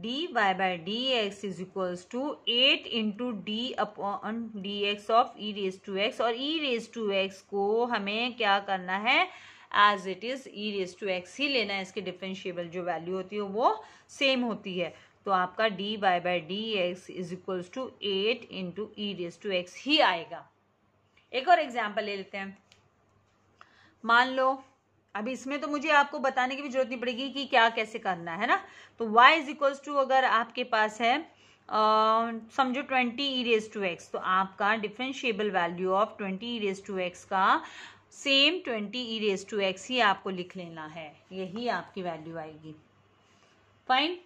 d Y by D x is equals to eight into d upon D x of e raise to x और ई रेज टू एक्स को हमें क्या करना है as it is e raise to x ही लेना है इसके डिफ्रेंशियबल जो वैल्यू होती है वो सेम होती है तो आपका d Y by D x is equals to eight into e raise to x ही आएगा एक और एग्जाम्पल ले लेते हैं मान लो अब इसमें तो मुझे आपको बताने की भी जरूरत नहीं पड़ेगी कि क्या कैसे करना है ना तो y इज इक्वल्स टू अगर आपके पास है समझो twenty e raise to x तो आपका differentiable value of twenty e raise to x का same twenty e raise to x ही आपको लिख लेना है यही आपकी वैल्यू आएगी फाइन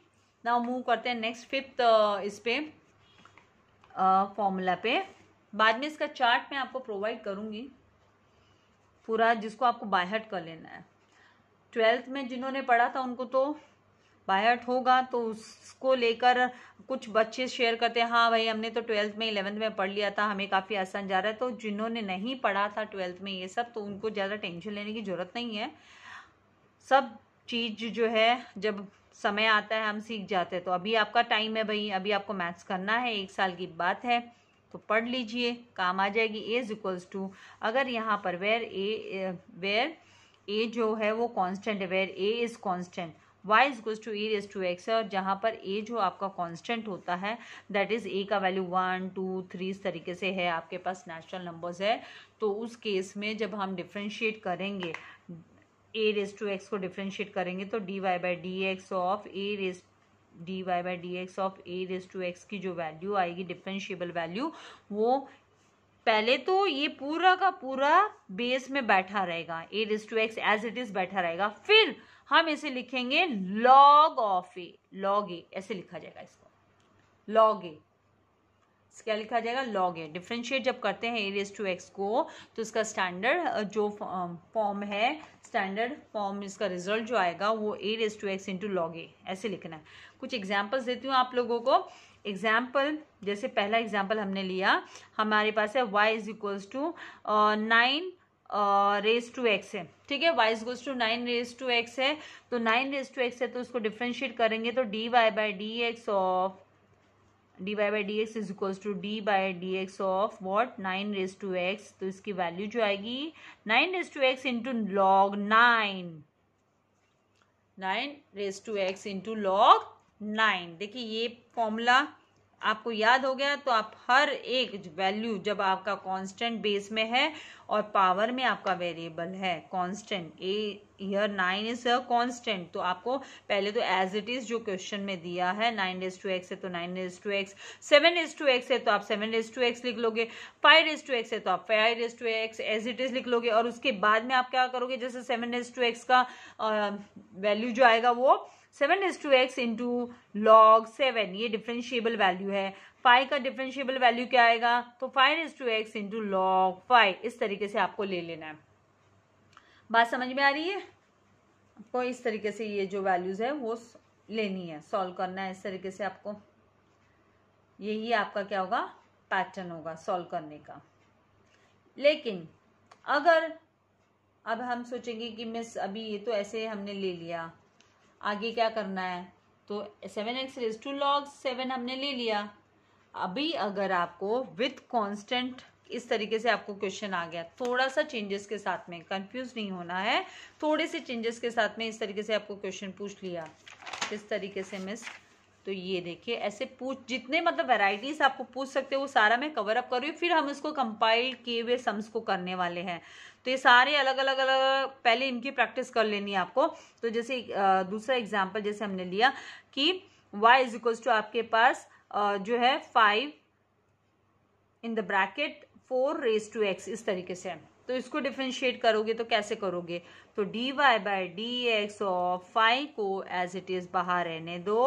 ना मूव करते हैं नेक्स्ट फिफ्थ इस पे फॉर्मूला पे बाद में इसका चार्ट मैं आपको प्रोवाइड करूंगी पूरा जिसको आपको बायहट कर लेना है ट्वेल्थ में जिन्होंने पढ़ा था उनको तो बायहट होगा तो उसको लेकर कुछ बच्चे शेयर करते हैं हाँ भाई हमने तो ट्वेल्थ में इलेवंथ में पढ़ लिया था हमें काफ़ी आसान जा रहा है तो जिन्होंने नहीं पढ़ा था ट्वेल्थ में ये सब तो उनको ज़्यादा टेंशन लेने की ज़रूरत नहीं है सब चीज़ जो है जब समय आता है हम सीख जाते हैं तो अभी आपका टाइम है भाई अभी आपको मैथ्स करना है एक साल की बात है तो पढ़ लीजिए काम आ जाएगी एज इक्वल्स टू अगर यहाँ पर वेर ए वेर ए जो है वो कांस्टेंट है where a is constant y is goes to E raise to x है और जहाँ पर ए जो आपका कांस्टेंट होता है दैट इज़ ए का वैल्यू वन टू थ्री इस तरीके से है आपके पास नेचुरल नंबर्स है तो उस केस में जब हम डिफ्रेंशिएट करेंगे ए रेज टू एक्स को डिफ्रेंशिएट करेंगे तो D Y by D x of a raise d Y by D x of a raise to x की जो वैल्यू आएगी डिफ्रेंशियबल वैल्यू वो पहले तो ये पूरा का पूरा बेस में बैठा रहेगा a raise to x as it is बैठा रहेगा फिर हम इसे लिखेंगे log of a log a ऐसे लिखा जाएगा इसको लॉग ए क्या लिखा जाएगा लॉग ए डिफ्रेंशिएट जब करते हैं ए रेस टू एक्स को तो इसका स्टैंडर्ड जो फॉर्म है स्टैंडर्ड फॉर्म इसका रिजल्ट जो आएगा वो a raise to x into log a ऐसे लिखना है कुछ एग्जाम्पल्स देती हूँ आप लोगों को एग्जाम्पल जैसे पहला एग्जाम्पल हमने लिया हमारे पास है Y is equals to nine raise to x है ठीक है y equals to nine raise to x है तो नाइन रेस टू एक्स है तो उसको डिफ्रेंशिएट करेंगे तो D Y by D x of d Y by D x is equal to d by D x of what nine raise to x तो इसकी value जो आएगी nine raise to x into log nine nine raise to x into log nine देखिए ये formula आपको याद हो गया तो आप हर एक वैल्यू जब आपका कांस्टेंट बेस में है और पावर में आपका वेरिएबल है constant a here nine is a constant तो आपको पहले तो एज इट इज जो क्वेश्चन में दिया है नाइन इज टू एक्स है तो nine is to x seven is to x है तो आप सेवन इज टू एक्स लिख लोगे फाइव इज टू एक्स है तो आप five is to x as it is लिख लोगे और उसके बाद में आप क्या करोगे जैसे सेवन इज टू एक्स का वैल्यू जो आएगा वो seven is to x into log seven ये डिफ्रेंशियबल वैल्यू है फाइव का डिफ्रेंशियबल वैल्यू क्या आएगा तो five is to x into log five इस तरीके से आपको ले लेना है बात समझ में आ रही है आपको इस तरीके से ये जो वैल्यूज़ है वो लेनी है सॉल्व करना है इस तरीके से आपको यही आपका क्या होगा पैटर्न होगा सॉल्व करने का लेकिन अगर अब हम सोचेंगे कि मिस अभी ये तो ऐसे हमने ले लिया आगे क्या करना है तो seven x raise to log seven हमने ले लिया अभी अगर आपको विथ कांस्टेंट इस तरीके से आपको क्वेश्चन आ गया थोड़ा सा चेंजेस के साथ में कंफ्यूज नहीं होना है थोड़े से चेंजेस के साथ में इस तरीके से आपको क्वेश्चन पूछ लिया इस तरीके से मिस तो ये देखिए ऐसे पूछ जितने मतलब वेराइटीज आपको पूछ सकते हो वो सारा मैं कवर अप कर रही हूँ फिर हम इसको कंपाइल किए हुए सम्स को करने वाले हैं तो ये सारे अलग अलग अलग पहले इनकी प्रैक्टिस कर लेनी है आपको तो जैसे दूसरा एग्जाम्पल जैसे हमने लिया कि वाई इज इक्वल्स टू आपके पास जो है five in the bracket four raise to x इस तरीके से तो इसको डिफ्रेंशिएट करोगे तो कैसे करोगे तो D Y by D x of five को एज इट इज बाहर रहने दो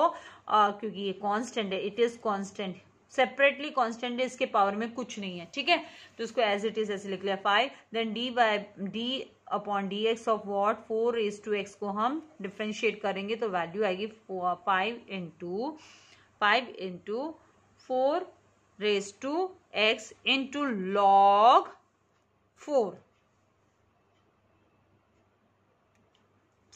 आ, क्योंकि ये कांस्टेंट है it is constant separately constant है इसके पावर में कुछ नहीं है ठीक है तो इसको एज इट इज ऐसे लिख लिया five then d y d upon D x of what four is to x को हम डिफ्रेंशिएट करेंगे तो वैल्यू आएगी five into five into four raise to x into log four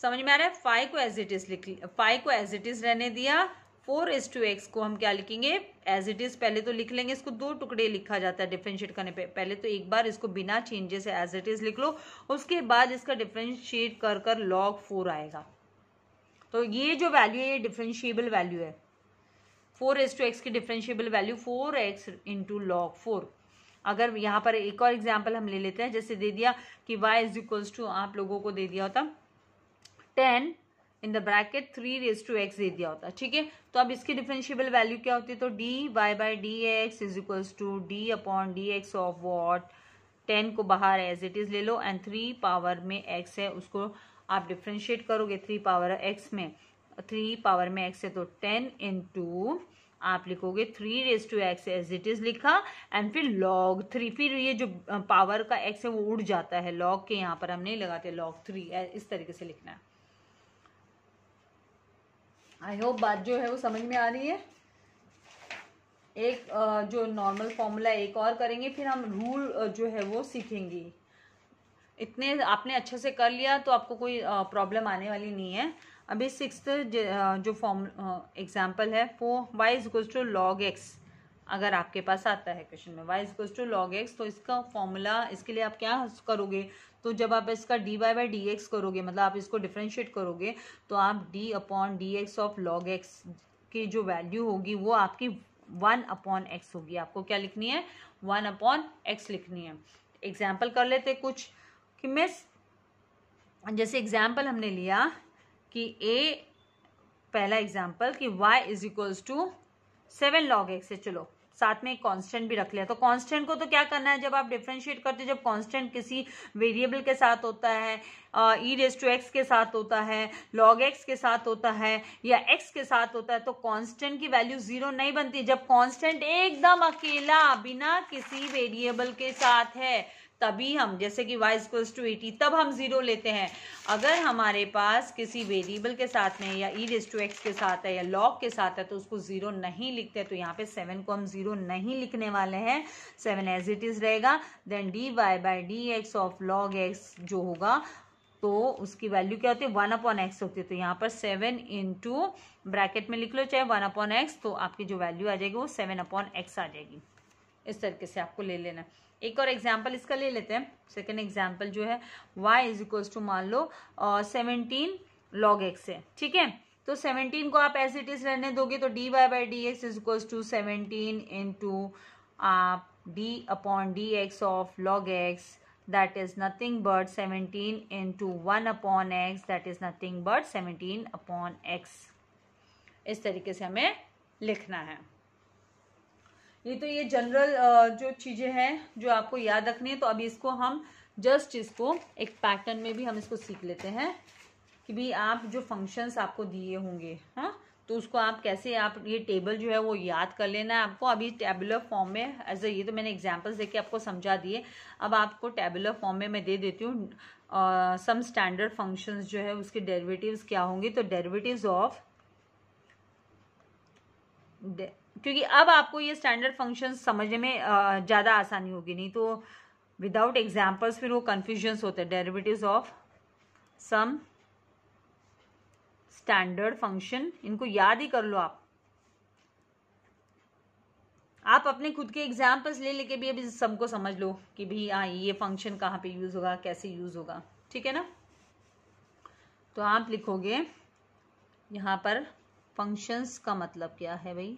समझ में आ रहा है फाइव को एज इट इज लिख फाइव को एज इट इज रहने दिया फोर इज टू एक्स को हम क्या लिखेंगे एज इट इज पहले तो लिख लेंगे इसको दो टुकड़े लिखा जाता है डिफ्रेंशिएट करने पे पहले तो एक बार इसको बिना चेंजेस एज इट इज लिख लो उसके बाद इसका डिफ्रेंशिएट कर कर लॉग फोर आएगा तो ये जो वैल्यू है ये डिफ्रेंशिएबल वैल्यू है फोर एस टू एक्स की differentiable value four x into log four अगर यहाँ पर एक और एग्जाम्पल हम ले लेते हैं जैसे दे दिया कि वाई इज इक्वल्स टू आप लोगों को दे दिया होता ten in the bracket three raise to x दे दिया होता ठीक है तो अब इसकी डिफ्रेंशियबल वैल्यू क्या होती है तो D Y by D x is equals to D upon D x of what ten को बाहर एज इट इज ले लो एंड थ्री पावर में एक्स है उसको आप डिफ्रेंशिएट करोगे थ्री पावर एक्स में थ्री पावर में एक्स है तो टेन इन टू आप लिखोगे three raise to x as it is लिखा एंड फिर लॉग थ्री फिर ये जो पावर का एक्स है वो उड़ जाता है लॉग के यहाँ पर हम नहीं लगाते लॉग थ्री इस तरीके से लिखना है आई होप बात जो है वो समझ में आ रही है एक जो नॉर्मल फॉर्मूला एक और करेंगे फिर हम रूल जो है वो सीखेंगे इतने आपने अच्छे से कर लिया तो आपको कोई प्रॉब्लम आने वाली नहीं है अभी सिक्स जो फॉर्म एग्जाम्पल है वो y goes to log x अगर आपके पास आता है क्वेश्चन में y goes to log x तो इसका फॉर्मूला इसके लिए आप क्या करोगे तो जब आप इसका d Y by D x करोगे मतलब आप इसको डिफ्रेंशिएट करोगे तो आप D upon D x of log x की जो वैल्यू होगी वो आपकी वन अपॉन एक्स होगी आपको क्या लिखनी है वन अपॉन एक्स लिखनी है एग्जाम्पल कर लेते कुछ कि मिस जैसे एग्जाम्पल हमने लिया कि ए पहला एग्जाम्पल कि y is equals to seven log x है चलो साथ में एक कांस्टेंट भी रख लिया तो कांस्टेंट को तो क्या करना है जब आप डिफ्रेंशिएट करते हो जब कांस्टेंट किसी वेरिएबल के साथ होता है ई रेस टू एक्स के साथ होता है लॉग एक्स के साथ होता है या एक्स के साथ होता है तो कांस्टेंट की वैल्यू जीरो नहीं बनती जब कांस्टेंट एकदम अकेला बिना किसी वेरिएबल के साथ है तभी हम जैसे कि y इक्वल्स टू एटी तब हम ज़ीरो लेते हैं अगर हमारे पास किसी वेरिएबल के साथ में या ई रेस टू एक्स के साथ है या लॉग के साथ है तो उसको ज़ीरो नहीं लिखते तो यहाँ पे सेवन को हम ज़ीरो नहीं लिखने वाले हैं सेवन एज इट इज़ रहेगा then d Y by D x of log x जो होगा तो उसकी वैल्यू क्या होती है वन अपॉन एक्स होती है तो यहाँ पर सेवन इंटू ब्रैकेट में लिख लो चाहे वन अपॉन एक्स तो आपकी जो वैल्यू आ जाएगी वो सेवन अपॉन एक्स आ जाएगी इस तरीके से आपको ले लेना है एक और एग्जाम्पल इसका ले लेते हैं सेकेंड एग्जाम्पल जो है y इज इक्वल्स टू मान लो सेवनटीन लॉग एक्स है ठीक है तो सेवनटीन को आप एस इट इज रहने दोगे तो D Y by D x is equals to seventeen into आप D upon D x of log x that is nothing but seventeen into one upon x that is nothing but seventeen upon x इस तरीके से हमें लिखना है ये तो ये जनरल जो चीज़ें हैं जो आपको याद रखनी है तो अभी इसको हम जस्ट इसको एक पैटर्न में भी हम इसको सीख लेते हैं कि भाई आप जो फंक्शंस आपको दिए होंगे हाँ तो उसको आप कैसे आप ये टेबल जो है वो याद कर लेना है आपको अभी टेबुलर फॉर्म में एज ये तो मैंने एग्जांपल्स देके आपको समझा दिए अब आपको टेबुलर फॉर्म में मैं दे देती हूँ सम स्टैंडर्ड फंक्शंस जो है उसके डेरिवेटिव्स क्या होंगे तो डेरिवेटिव्स ऑफ क्योंकि अब आपको ये स्टैंडर्ड फंक्शन समझने में ज़्यादा आसानी होगी नहीं तो विदाउट एग्जाम्पल्स फिर वो कन्फ्यूजन्स होते हैं derivatives of some standard function इनको याद ही कर लो आप आप अपने खुद के एग्जाम्पल्स ले लेके भी अभी सबको समझ लो कि भाई हाँ ये फंक्शन कहाँ पे यूज़ होगा कैसे यूज़ होगा ठीक है ना तो आप लिखोगे यहाँ पर फंक्शंस का मतलब क्या है भाई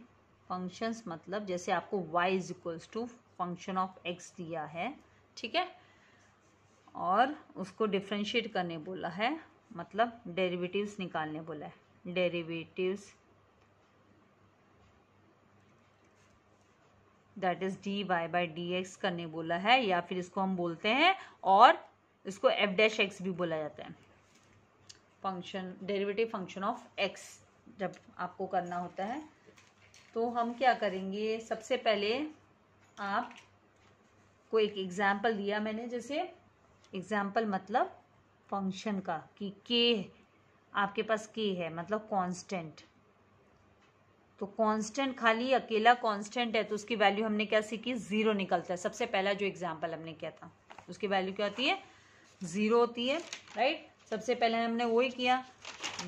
फंक्शंस मतलब जैसे आपको y is equals to function of x दिया है ठीक है और उसको डिफ्रेंशिएट करने बोला है मतलब डेरिवेटिव्स निकालने बोला है derivatives that is d Y by D x करने बोला है या फिर इसको हम बोलते हैं और इसको एफ डैश एक्स भी बोला जाता है function derivative function of x जब आपको करना होता है तो हम क्या करेंगे सबसे पहले आप को एक एग्ज़ाम्पल दिया मैंने जैसे एग्ज़ाम्पल मतलब फंक्शन का कि के आपके पास के है मतलब कांस्टेंट तो कांस्टेंट खाली अकेला कांस्टेंट है तो उसकी वैल्यू हमने क्या सीखी ज़ीरो निकलता है सबसे पहला जो एग्ज़ाम्पल हमने किया था उसकी वैल्यू क्या होती है ज़ीरो होती है राइट सबसे पहले हमने वही किया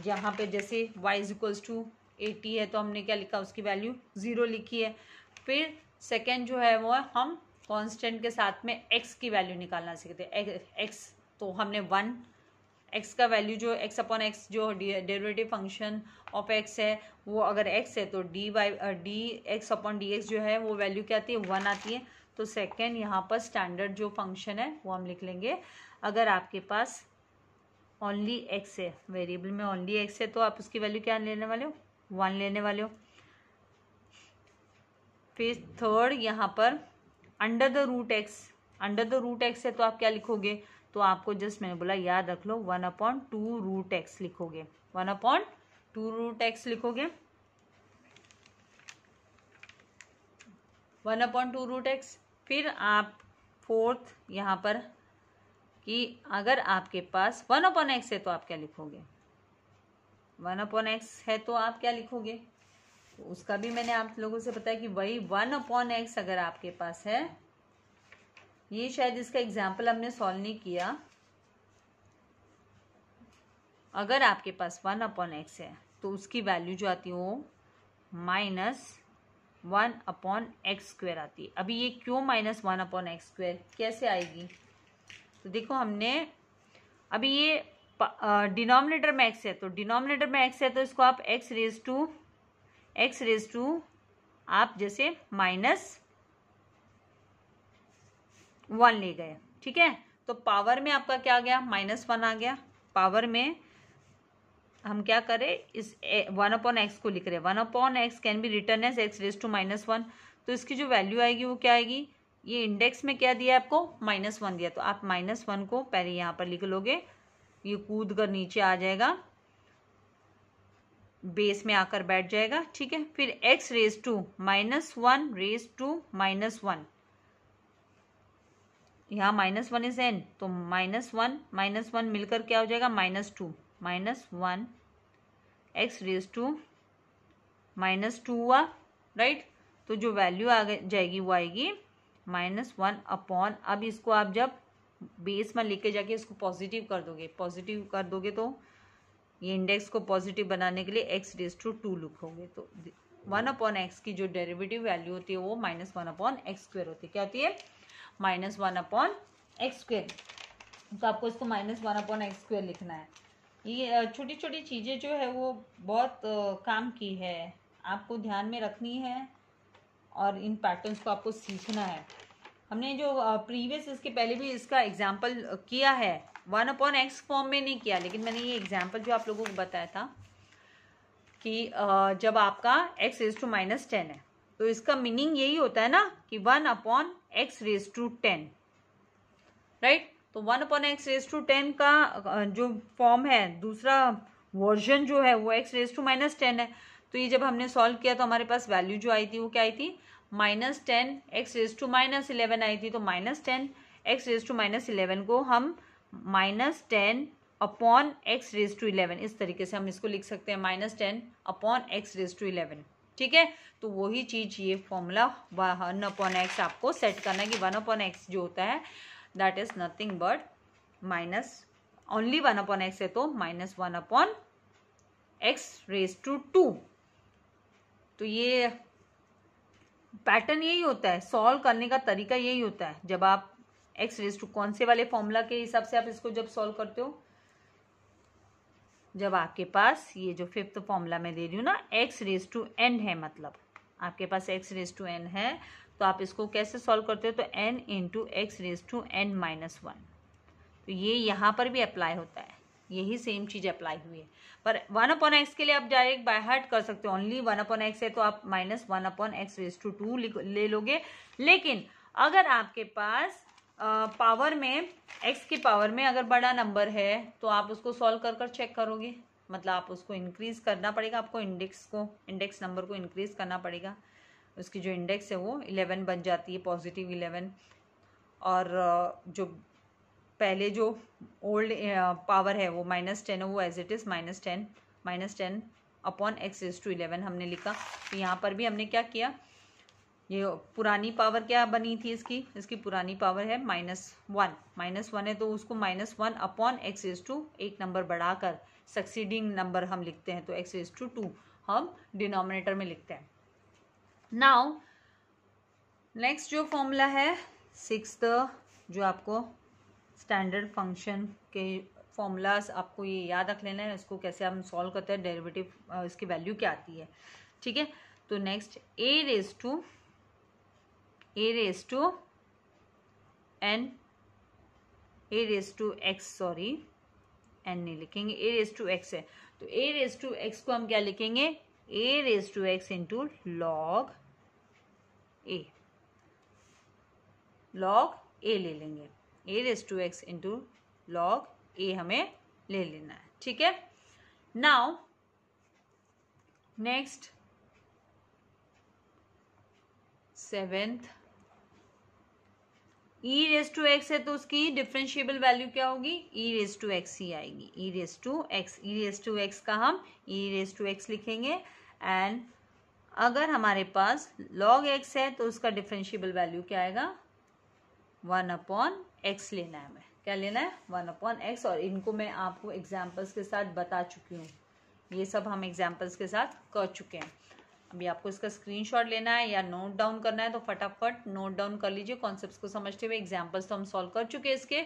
यहाँ पे जैसे y is equals to eighty है तो हमने क्या लिखा उसकी वैल्यू ज़ीरो लिखी है फिर सेकेंड जो है वो है हम कांस्टेंट के साथ में एक्स की वैल्यू निकालना सीखते हैं एक्स तो हमने वन एक्स का वैल्यू जो एक्स अपॉन एक्स जो डेरिवेटिव फंक्शन ऑफ एक्स है वो अगर एक्स है तो D y d x upon D x जो है वो वैल्यू क्या आती है वन आती है तो सेकेंड यहाँ पर स्टैंडर्ड जो फंक्शन है वो हम लिख लेंगे अगर आपके पास ओनली एक्स है वेरिएबल में ओनली एक्स है तो आप उसकी वैल्यू क्या लेने वाले हो वन लेने वाले हो फिर थर्ड यहाँ पर under the root x under the root x है तो आप क्या लिखोगे तो आपको जस्ट मैंने बोला याद रख लो one upon two root x लिखोगे one upon two root x लिखोगे one upon two root x फिर आप फोर्थ यहाँ पर कि अगर आपके पास वन अपॉन एक्स है तो आप क्या लिखोगे वन अपॉन एक्स है तो आप क्या लिखोगे तो उसका भी मैंने आप लोगों से बताया कि वही वन अपॉन एक्स अगर आपके पास है ये शायद इसका एग्जाम्पल हमने सॉल्व नहीं किया अगर आपके पास वन अपॉन एक्स है तो उसकी वैल्यू जो आती है वो minus one upon x square आती है अभी ये क्यों minus one upon x square कैसे आएगी तो देखो हमने अभी ये डिनोमिनेटर में एक्स है तो डिनोमिनेटर में एक्स है तो इसको आप x raise to x raise to आप जैसे माइनस वन ले गए ठीक है तो पावर में आपका क्या आ गया माइनस वन आ गया पावर में हम क्या करें इस वन अपॉन एक्स को लिख रहे हैं one upon x can be return as x raise to minus one तो इसकी जो वैल्यू आएगी वो क्या आएगी ये इंडेक्स में क्या दिया आपको माइनस वन दिया तो आप माइनस वन को पहले यहाँ पर लिख लोगे ये कूद कर नीचे आ जाएगा बेस में आकर बैठ जाएगा ठीक है फिर x raise to minus one raise to minus one यहाँ माइनस वन इज एन तो माइनस वन माइनस वन मिलकर क्या हो जाएगा minus two minus one x raise to minus two हुआ राइट तो जो वैल्यू आ जाएगी वो आएगी माइनस वन अपॉन अब इसको आप जब बेस में लेके जाके इसको पॉजिटिव कर दोगे पॉजिटिव कर दोगे तो ये इंडेक्स को पॉजिटिव बनाने के लिए एक्स डेज टू टू लिखोगे तो वन अपॉन एक्स की जो डेरिवेटिव वैल्यू होती है वो minus one upon x square होती है क्या होती है minus one upon x square तो आपको इसको minus one upon x square लिखना है ये छोटी छोटी चीज़ें जो है वो बहुत काम की है आपको ध्यान में रखनी है और इन पैटर्न्स को आपको सीखना है हमने जो प्रीवियस इसके पहले भी इसका एग्जाम्पल किया है वन अपॉन एक्स फॉर्म में नहीं किया लेकिन मैंने ये एग्जाम्पल जो आप लोगों को बताया था कि जब आपका x raise to minus ten है तो इसका मीनिंग यही होता है ना कि one upon x raise to ten right तो one upon x raise to ten का जो फॉर्म है दूसरा वर्जन जो है वो x raise to minus ten है तो ये जब हमने सॉल्व किया तो हमारे पास वैल्यू जो आई थी वो क्या आई थी minus ten x raise to minus eleven आई थी तो minus ten x raise to minus eleven को हम minus ten upon x raise to eleven इस तरीके से हम इसको लिख सकते हैं minus ten upon x raise to eleven ठीक है तो वही चीज ये फॉर्मूला वन अपॉन एक्स आपको सेट करना है कि वन अपॉन एक्स जो होता है that is nothing but minus only one upon x है तो minus one upon x raise to two तो ये पैटर्न यही होता है सॉल्व करने का तरीका यही होता है जब आप एक्स रेस टू कौन से वाले फॉर्मूला के हिसाब से आप इसको जब सॉल्व करते हो जब आपके पास ये जो फिफ्थ फॉर्मूला मैं दे रही हूँ ना एक्स रेस टू एन है मतलब आपके पास एक्स रेस टू एन है तो आप इसको कैसे सॉल्व करते हो तो n into x raise to N minus one तो ये यहाँ पर भी अप्लाई होता है यही सेम चीज़ अप्लाई हुई है पर वन अपॉन एक्स के लिए आप डायरेक्ट बाय हार्ट कर सकते हो ओनली वन अपॉन एक्स है तो आप minus one upon x raise to two ले लोगे लेकिन अगर आपके पास पावर में एक्स की पावर में अगर बड़ा नंबर है तो आप उसको सॉल्व कर कर चेक करोगे मतलब आप उसको इंक्रीज करना पड़ेगा आपको इंडेक्स को इंडेक्स नंबर को इंक्रीज करना पड़ेगा उसकी जो इंडेक्स है वो इलेवन बन जाती है पॉजिटिव इलेवन और जो पहले जो ओल्ड पावर है वो माइनस टेन है वो as it is minus ten minus ten upon x is to eleven हमने लिखा तो यहाँ पर भी हमने क्या किया ये पुरानी पावर क्या बनी थी इसकी इसकी पुरानी पावर है माइनस वन माइनस वन है तो उसको minus one upon x is to एक नंबर बढ़ाकर सक्सीडिंग नंबर हम लिखते हैं तो एक्स इज टू टू हम डिनोमिनेटर में लिखते हैं नाउ नेक्स्ट जो फॉर्मूला है सिक्स जो आपको स्टैंडर्ड फंक्शन के फॉर्मूलाज आपको ये याद रख लेना है इसको कैसे हम सॉल्व करते हैं डेरिवेटिव इसकी वैल्यू क्या आती है ठीक है तो next a raise to a raise to n a raise to x sorry n नहीं लिखेंगे ए रेज टू एक्स है तो ए रेज टू एक्स को हम क्या लिखेंगे a raise to x into log a log a ले लेंगे a raise to x into log a हमें ले लेना है ठीक है now next seventh e raise to x है तो उसकी डिफ्रेंशिएबल वैल्यू क्या होगी ई रेस टू एक्स ही आएगी e raise to x e raise to x का हम ई रेस टू एक्स लिखेंगे एंड अगर हमारे पास लॉग एक्स है तो उसका डिफ्रेंशिएबल वैल्यू क्या आएगा वन अपॉन एक्स लेना है हमें क्या लेना है वन अपॉन एक्स और इनको मैं आपको एग्जाम्पल्स के साथ बता चुकी हूँ ये सब हम एग्जाम्पल्स के साथ कर चुके हैं अभी आपको इसका स्क्रीनशॉट लेना है या नोट डाउन करना है तो फटाफट नोट डाउन कर लीजिए कॉन्सेप्ट को समझते हुए एग्जाम्पल्स तो हम सॉल्व कर चुके हैं इसके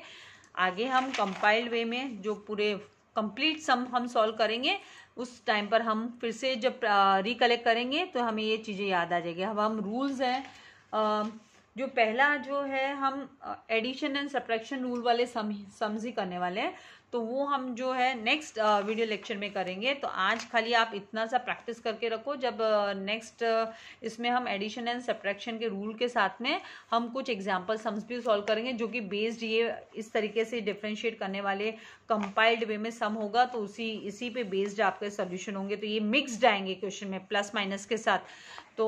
आगे हम कंपाइल्ड वे में जो पूरे कंप्लीट सम हम सॉल्व करेंगे उस टाइम पर हम फिर से जब रिकलेक्ट करेंगे तो हमें ये चीज़ें याद आ जाएगी अब हम रूल्स हैं जो पहला जो है हम एडिशन एंड सप्रैक्शन रूल वाले सम ही करने वाले हैं तो वो हम जो है नेक्स्ट वीडियो लेक्चर में करेंगे तो आज खाली आप इतना सा प्रैक्टिस करके रखो जब नेक्स्ट इसमें हम एडिशन एंड सप्रैक्शन के रूल के साथ में हम कुछ एग्जाम्पल सम्स भी सॉल्व करेंगे जो कि बेस्ड ये इस तरीके से डिफ्रेंशिएट करने वाले कंपाइल्ड वे में सम होगा तो उसी इसी पे बेस्ड आपके सोल्यूशन होंगे तो ये मिक्सड आएंगे क्वेश्चन में प्लस माइनस के साथ तो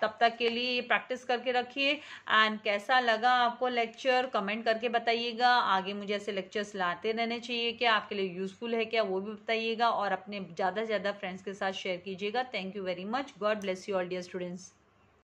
तब तक के लिए ये प्रैक्टिस करके रखिए एंड कैसा लगा आपको लेक्चर कमेंट करके बताइएगा आगे मुझे ऐसे लेक्चर्स लाते रहने चाहिए क्या आपके लिए यूज़फुल है क्या वो भी बताइएगा और अपने ज़्यादा से ज़्यादा फ्रेंड्स के साथ शेयर कीजिएगा thank you very much God bless you all dear students